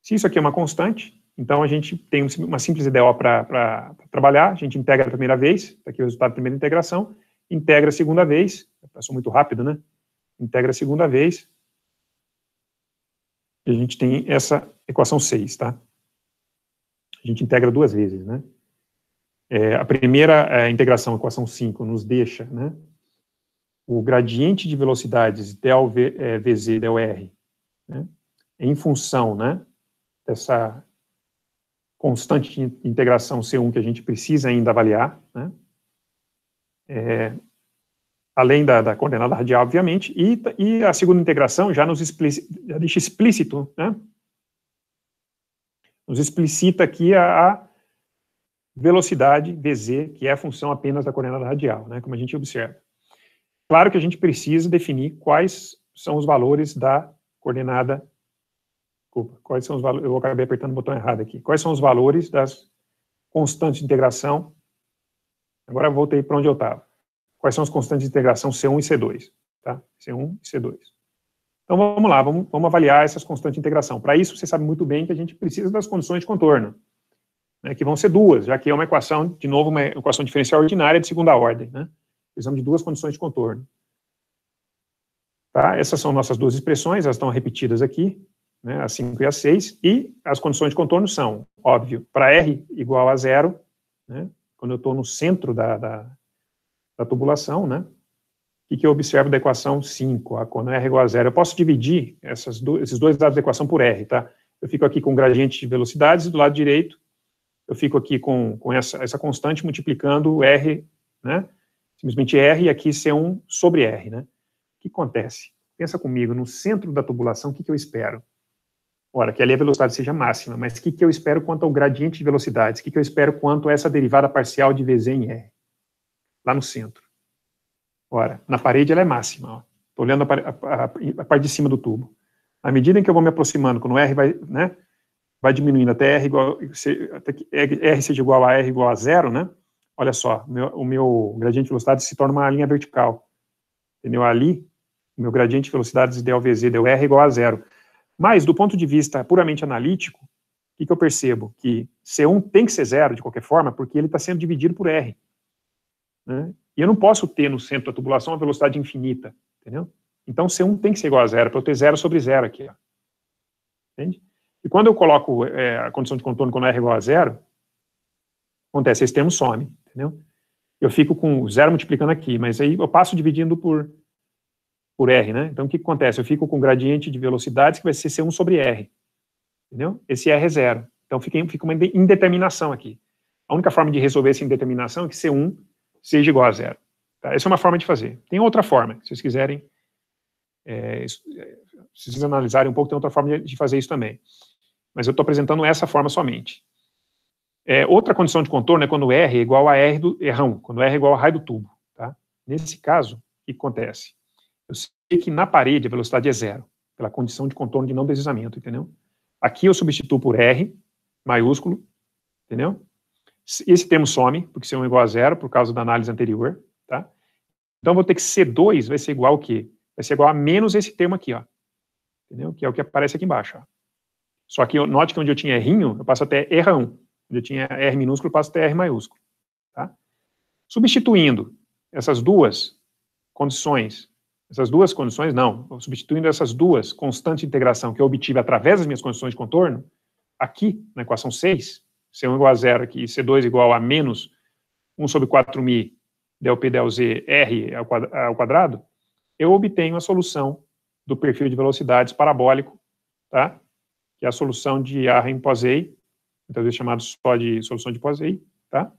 Speaker 2: Se isso aqui é uma constante, então a gente tem uma simples ideia para trabalhar, a gente integra a primeira vez, está aqui o resultado da primeira integração, integra a segunda vez, passou muito rápido, né, integra a segunda vez, e a gente tem essa equação 6, tá? A gente integra duas vezes, né? É, a primeira é, integração, a equação 5, nos deixa, né? O gradiente de velocidades del v, é, vz del r, né? em função, né? Dessa
Speaker 1: constante de
Speaker 2: integração C1 que a gente precisa ainda avaliar, né? É, além da, da, coordenada radial, obviamente, e, e, a segunda integração já nos explica, já deixa explícito né, nos explicita aqui a velocidade dz, que é a função apenas da coordenada radial, né, como a gente observa. Claro que a gente precisa definir quais são os valores da coordenada, desculpa, quais são os valores, eu acabei apertando o botão errado aqui, quais são os valores das constantes de integração, agora voltei para onde eu estava, quais são as constantes de integração C1 e C2, tá? C1 e C2. Então vamos lá, vamos, vamos avaliar essas constantes de integração. Para isso, você sabe muito bem que a gente precisa das condições de contorno, né, que vão ser duas, já que é uma equação, de novo, uma equação diferencial ordinária de segunda ordem. Né? Precisamos de duas condições de contorno. Tá? Essas são nossas duas expressões, elas estão repetidas aqui, né, a 5 e a 6, e as condições de contorno são, óbvio, para R igual a zero, né, quando eu estou no centro da, da, da tubulação, né, e que eu observo da equação 5, quando R é igual a zero. Eu posso dividir do, esses dois lados da equação por R, tá? Eu fico aqui com o gradiente de velocidades, do lado direito eu fico aqui com, com essa, essa constante multiplicando R, né? Simplesmente R e aqui C1 sobre R, né? O que acontece? Pensa comigo, no centro da tubulação, o que, que eu espero? Ora, que ali a velocidade seja máxima, mas o que, que eu espero quanto ao gradiente de velocidades? O que, que eu espero quanto a essa derivada parcial de Vz em R? Lá no centro. Ora, na parede ela é máxima. Estou olhando a, a, a, parte de cima do tubo. À medida em que eu vou me aproximando, quando R vai, né, vai diminuindo até R igual, até que R seja igual a R igual a zero, né? Olha só, meu, o meu gradiente de velocidade se torna uma linha vertical. Entendeu? Ali, o meu gradiente de velocidades del VZ, deu R igual a zero. Mas, do ponto de vista puramente analítico, o que, que eu percebo? Que C1 tem que ser zero, de qualquer forma, porque ele está sendo dividido por R. Né? E eu não posso ter no centro da tubulação uma velocidade infinita, entendeu? Então C1 tem que ser igual a zero, para eu ter zero sobre zero aqui. Ó. Entende? E quando eu coloco é, a condição de contorno quando R é igual a zero, acontece, esse termo some, entendeu? Eu fico com zero multiplicando aqui, mas aí eu passo dividindo por, por R, né? Então o que, acontece? Eu fico com um gradiente de velocidades que vai ser C1 sobre R, entendeu? Esse R é zero. Então fica uma indeterminação aqui. A única forma de resolver essa indeterminação é que C1 seja igual a zero. Tá? Essa é uma forma de fazer. Tem outra forma, se vocês quiserem, é, é se vocês analisarem um pouco, tem outra forma de, fazer isso também. Mas eu estou apresentando essa forma somente. É, outra condição de contorno é quando R é igual a R do errão, é quando R é igual a raio do tubo. Tá? Nesse caso, o que acontece? Eu sei que na parede a velocidade é zero, pela condição de contorno de não deslizamento, entendeu? Aqui eu substituo por R, maiúsculo, entendeu? Esse termo some, porque se 1 é igual a zero, por causa da análise anterior, tá? Então, vou ter que C2 vai ser igual ao quê? Vai ser igual a menos esse termo aqui, ó. Entendeu? Que é o que aparece aqui embaixo, ó. Só que note que onde eu tinha R'inho, eu passo até R1. Onde eu tinha R minúsculo, eu passo até R maiúsculo. Tá? Substituindo essas duas condições, essas duas condições, não, substituindo essas duas constantes de integração que eu obtive através das minhas condições de contorno, aqui, na equação 6, C1 igual a zero aqui e C2 igual a menos 1 sobre 4 mi del P del Z R ao quadrado, eu obtenho a solução do perfil de velocidades parabólico, tá? que é a solução de Arrhen em Posey, muitas vezes chamado só de solução de Posey, tá?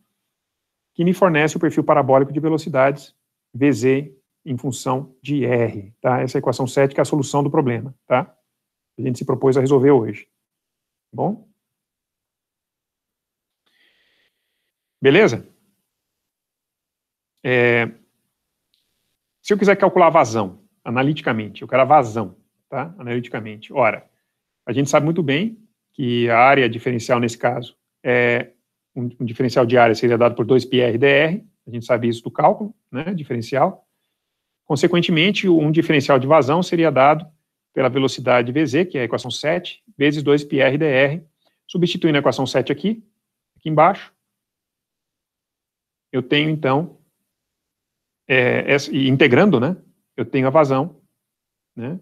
Speaker 2: que me fornece o perfil parabólico de velocidades VZ em função de R. Tá? Essa é a equação 7 que é a solução do problema tá? que a gente se propôs a resolver hoje. Tá bom? Beleza? É, se eu quiser calcular a vazão, analiticamente, eu quero a vazão, tá? Analiticamente. Ora, a gente sabe muito bem que a área diferencial, nesse caso, é um, um diferencial de área seria dado por 2πr/dr, a gente sabe isso do cálculo, né, diferencial. Consequentemente, um diferencial de vazão seria dado pela velocidade vz, que é a equação 7, vezes 2πr/dr, substituindo a equação 7 aqui, aqui embaixo, eu tenho então, é, integrando, né, eu tenho a vazão, né,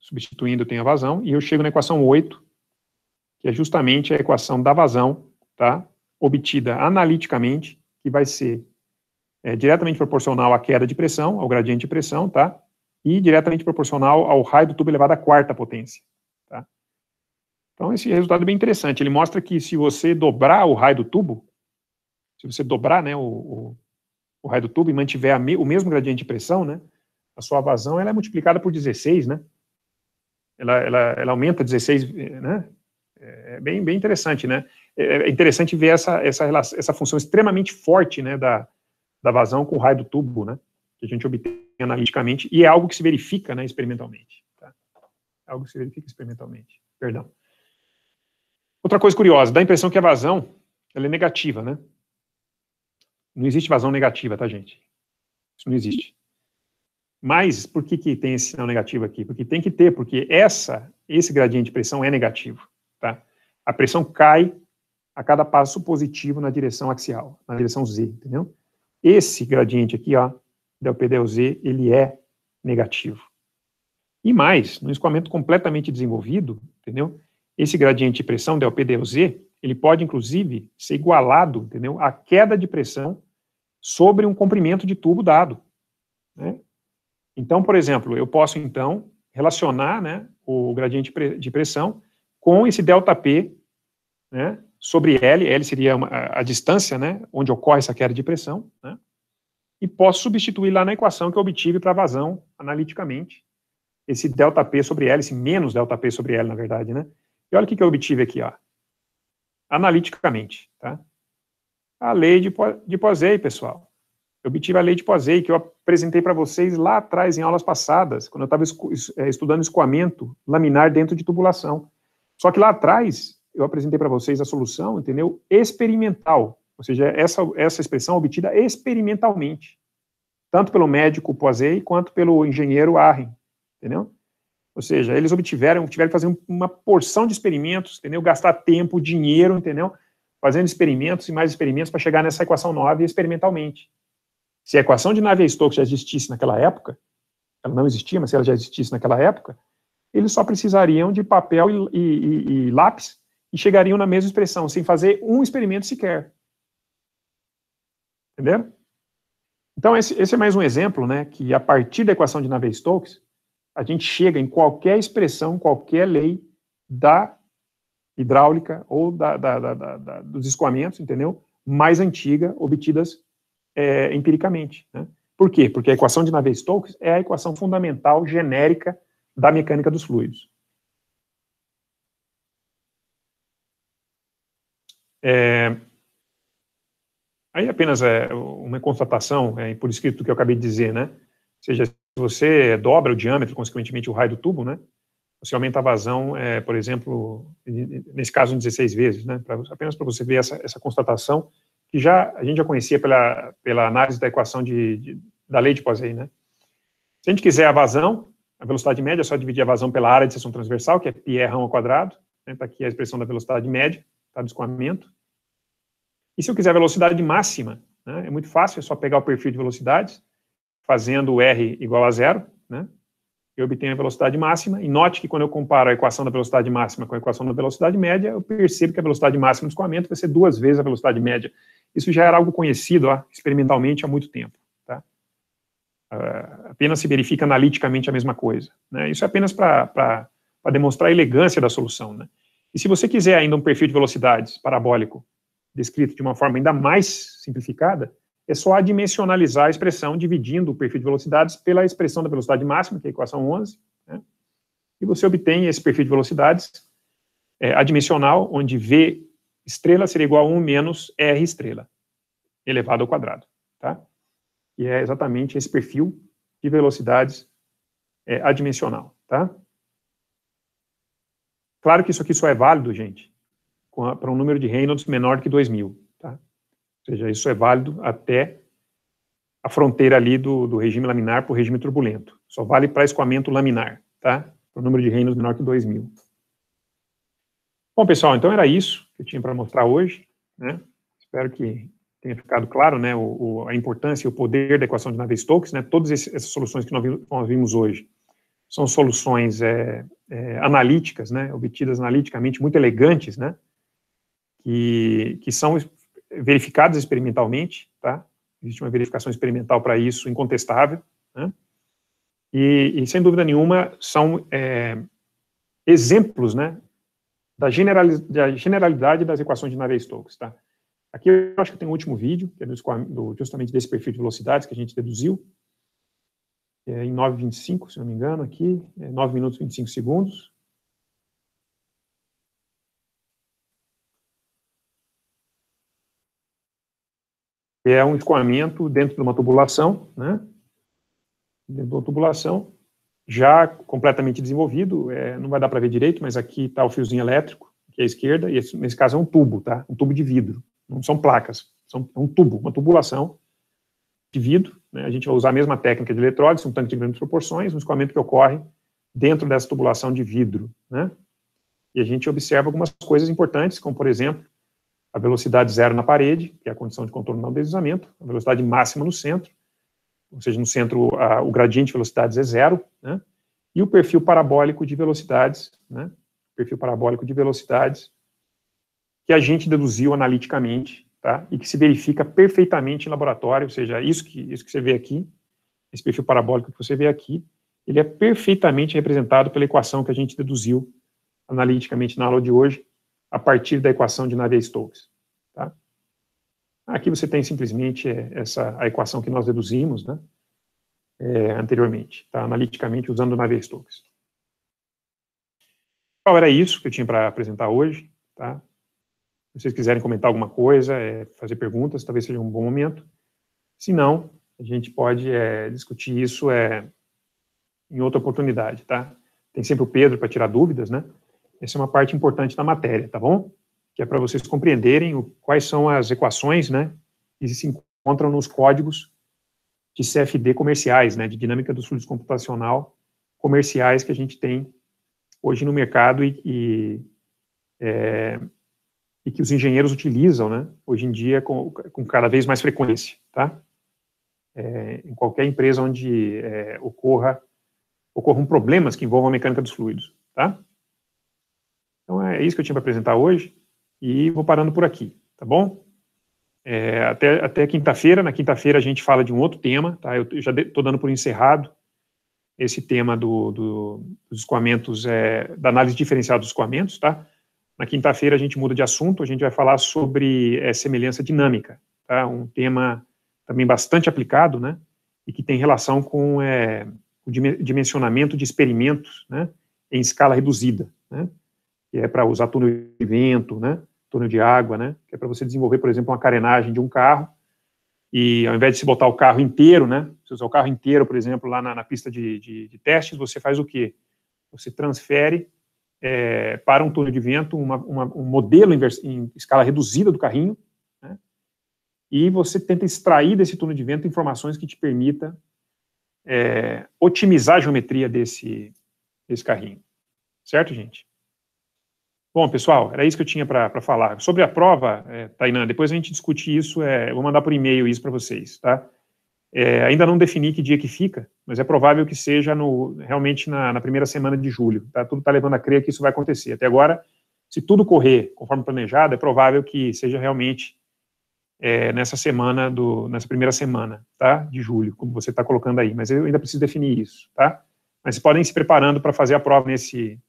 Speaker 2: substituindo eu tenho a vazão, e eu chego na equação 8, que é justamente a equação da vazão, tá, obtida analiticamente, que vai ser é, diretamente proporcional à queda de pressão, ao gradiente de pressão, tá, e diretamente proporcional ao raio do tubo elevado à quarta potência. Tá? Então, esse resultado é bem interessante. Ele mostra que se você dobrar o raio do tubo, se você dobrar né, o, o, o raio do tubo e mantiver me, o mesmo gradiente de pressão, né, a sua vazão ela é multiplicada por 16, né? Ela, ela, ela aumenta 16, eh, né? É, é bem, bem interessante, né? É, é interessante ver essa, essa, relação, essa função extremamente forte né, da, da vazão com o raio do tubo, né? Que a gente obtém analiticamente e é algo que se verifica né, experimentalmente. Tá? É algo que se verifica experimentalmente. Perdão. Outra coisa curiosa, dá a impressão que a vazão ela é negativa, né? Não existe vazão negativa, tá, gente? Isso não existe. Mas por que, que tem esse sinal negativo aqui? Porque tem que ter, porque essa, esse gradiente de pressão é negativo. Tá? A pressão cai a cada passo positivo na direção axial, na direção Z, entendeu? Esse gradiente aqui, ó, del P Z, ele é negativo. E mais, no escoamento completamente desenvolvido, entendeu? Esse gradiente de pressão, del P Z, ele pode, inclusive, ser igualado, entendeu? À queda de pressão sobre um comprimento de tubo dado. Né? Então, por exemplo, eu posso, então, relacionar né, o gradiente de pressão com esse ΔP né, sobre L, L seria uma, a, a, distância né, onde ocorre essa queda de pressão, né, e posso substituir lá na equação que eu obtive para a vazão analiticamente, esse ΔP sobre L, esse menos ΔP sobre L, na verdade. Né, e olha o que, que eu obtive aqui, ó, analiticamente. Tá? a lei de, de pessoal. Eu obtive a lei de Posey, que eu apresentei para vocês lá atrás, em aulas passadas, quando eu estava é, estudando escoamento laminar dentro de tubulação. Só que lá atrás, eu apresentei para vocês a solução, entendeu? Experimental, ou seja, essa, essa expressão é obtida experimentalmente, tanto pelo médico Poisey quanto pelo engenheiro Arren, entendeu? Ou seja, eles obtiveram, tiveram que fazer uma porção de experimentos, entendeu? Gastar tempo, dinheiro, entendeu? fazendo experimentos e mais experimentos para chegar nessa equação 9 experimentalmente. Se a equação de Navier-Stokes já existisse naquela época, ela não existia, mas se ela já existisse naquela época, eles só precisariam de papel e, e, e, lápis e chegariam na mesma expressão, sem fazer um experimento sequer. Entenderam? Então, esse, esse é mais um exemplo, né, que a partir da equação de Navier-Stokes, a gente chega em qualquer expressão, qualquer lei da hidráulica ou da, da, da, dos escoamentos, entendeu? Mais antiga, obtidas é, empiricamente. Né? Por quê? Porque a equação de Navier-Stokes é a equação fundamental genérica da mecânica dos fluidos. É, aí apenas é, uma constatação é, por escrito do que eu acabei de dizer, né? Ou seja, se você dobra o diâmetro, consequentemente o raio do tubo, né? você aumenta a vazão, é, por exemplo, nesse caso, 16 vezes, né? Pra, apenas para você ver essa, essa, constatação, que já a gente já conhecia pela, pela análise da equação de, de da lei de Poiseuille, né? Se a gente quiser a vazão, a velocidade média, é só dividir a vazão pela área de seção transversal, que é r ao quadrado, né? Tá aqui a expressão da velocidade média, tá? Do escoamento. E se eu quiser a velocidade máxima, né? É muito fácil, é só pegar o perfil de velocidades, fazendo o r igual a zero, né? eu obtenho a velocidade máxima, e note que quando eu comparo a equação da velocidade máxima com a equação da velocidade média, eu percebo que a velocidade máxima do escoamento vai ser duas vezes a velocidade média. Isso já era algo conhecido ó, experimentalmente há muito tempo. Tá? Uh, apenas se verifica analiticamente a mesma coisa. Né? Isso é apenas para demonstrar a elegância da solução. Né? E se você quiser ainda um perfil de velocidades parabólico descrito de uma forma ainda mais simplificada, é só adimensionalizar a expressão, dividindo o perfil de velocidades pela expressão da velocidade máxima, que é a equação 11, né? e você obtém esse perfil de velocidades é, adimensional, onde V estrela seria igual a 1 menos R estrela, elevado ao quadrado. Tá? E é exatamente esse perfil de velocidades é, adimensional. Tá? Claro que isso aqui só é válido, gente, para um número de Reynolds menor que 2.000. Tá? Ou seja, isso é válido até a fronteira ali do, do regime laminar para o regime turbulento. Só vale para escoamento laminar, tá? Para O número de reinos menor que 2 mil. Bom, pessoal, então era isso que eu tinha para mostrar hoje. Né? Espero que tenha ficado claro né, o, o, a importância e o poder da equação de Navier-Stokes. Né? Todas essas soluções que nós vimos, nós vimos hoje são soluções é, é, analíticas, né, obtidas analiticamente, muito elegantes, né, que, que são verificadas experimentalmente, tá? Existe uma verificação experimental para isso, incontestável, né? E, e, sem dúvida nenhuma, são é, exemplos, né? Da, generali da, generalidade das equações de Navier-Stokes, tá? Aqui eu acho que tem um último vídeo, que é do, justamente desse perfil de velocidades que a gente deduziu, é, em 9,25, se não me engano, aqui, é 9 minutos e 25 segundos. que é um escoamento dentro de uma tubulação, né? Dentro de uma tubulação, já completamente desenvolvido, é, não vai dar para ver direito, mas aqui está o fiozinho elétrico, que é à esquerda, e esse, nesse caso é um tubo, tá? Um tubo de vidro, não são placas, são é um tubo, uma tubulação de vidro, né? A gente vai usar a mesma técnica de eletrólise, um tanque de grandes proporções, um escoamento que ocorre dentro dessa tubulação de vidro, né? E a gente observa algumas coisas importantes, como, por exemplo, a velocidade zero na parede, que é a condição de contorno não deslizamento, a velocidade máxima no centro, ou seja, no centro a, o gradiente de velocidades é zero, né? e o perfil parabólico de velocidades, né? perfil parabólico de velocidades, que a gente deduziu analiticamente, tá? e que se verifica perfeitamente em laboratório, ou seja, isso que, isso que você vê aqui, esse perfil parabólico que você vê aqui, ele é perfeitamente representado pela equação que a gente deduziu analiticamente na aula de hoje, a partir da equação de Navier-Stokes. Tá? Aqui você tem simplesmente é, essa a equação que nós deduzimos né, é, anteriormente, tá, analiticamente usando Navier-Stokes. Qual era isso que eu tinha para apresentar hoje. Tá? Se vocês quiserem comentar alguma coisa, é, fazer perguntas, talvez seja um bom momento. Se não, a gente pode é, discutir isso é, em outra oportunidade, tá? Tem sempre o Pedro para tirar dúvidas, né? Essa é uma parte importante da matéria, tá bom? Que é para vocês compreenderem o, quais são as equações, né, que se encontram nos códigos de CFD comerciais, né, de dinâmica do fluxo computacional comerciais que a gente tem hoje no mercado e, e, é, e que os engenheiros utilizam, né, hoje em dia com, com cada vez mais frequência, tá? É, em qualquer empresa onde é, ocorra ocorram problemas que envolvam a mecânica dos fluidos,
Speaker 1: tá? é
Speaker 2: isso que eu tinha para apresentar hoje e vou parando por aqui, tá bom? É, até até quinta-feira. Na quinta-feira a gente fala de um outro tema, tá? Eu, eu já estou dando por encerrado esse tema do, do, dos escoamentos, é, da análise diferencial dos escoamentos, tá? Na quinta-feira a gente muda de assunto, a gente vai falar sobre é, semelhança dinâmica, tá? Um tema também bastante aplicado, né? E que tem relação com é, o dimensionamento de experimentos, né? Em escala reduzida, né? que é para usar túnel de vento, né? túnel de água, né? que é para você desenvolver, por exemplo, uma carenagem de um carro, e ao invés de se botar o carro inteiro, né? Se usar o carro inteiro, por exemplo, lá na, na pista de, de, de, testes, você faz o quê? Você transfere é, para um túnel de vento uma, uma, um modelo em, em, escala reduzida do carrinho, né? e você tenta extrair desse túnel de vento informações que te permita
Speaker 1: é,
Speaker 2: otimizar a geometria desse, desse carrinho. Certo, gente? Bom, pessoal, era isso que eu tinha para falar. Sobre a prova, é, Tainan, depois a gente discute isso, é, eu vou mandar por e-mail isso para vocês, tá? É, ainda não defini que dia que fica, mas é provável que seja no, realmente na, na primeira semana de julho, tá? Tudo está levando a crer que isso vai acontecer. Até agora, se tudo correr conforme planejado, é provável que seja realmente é, nessa semana, do, nessa primeira semana, tá? De julho, como você está colocando aí. Mas eu ainda preciso definir isso, tá? Mas podem ir se preparando para fazer a prova nesse,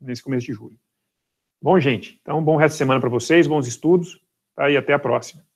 Speaker 2: nesse começo de julho. Bom, gente, então bom resto de semana para vocês, bons estudos tá? e até a próxima.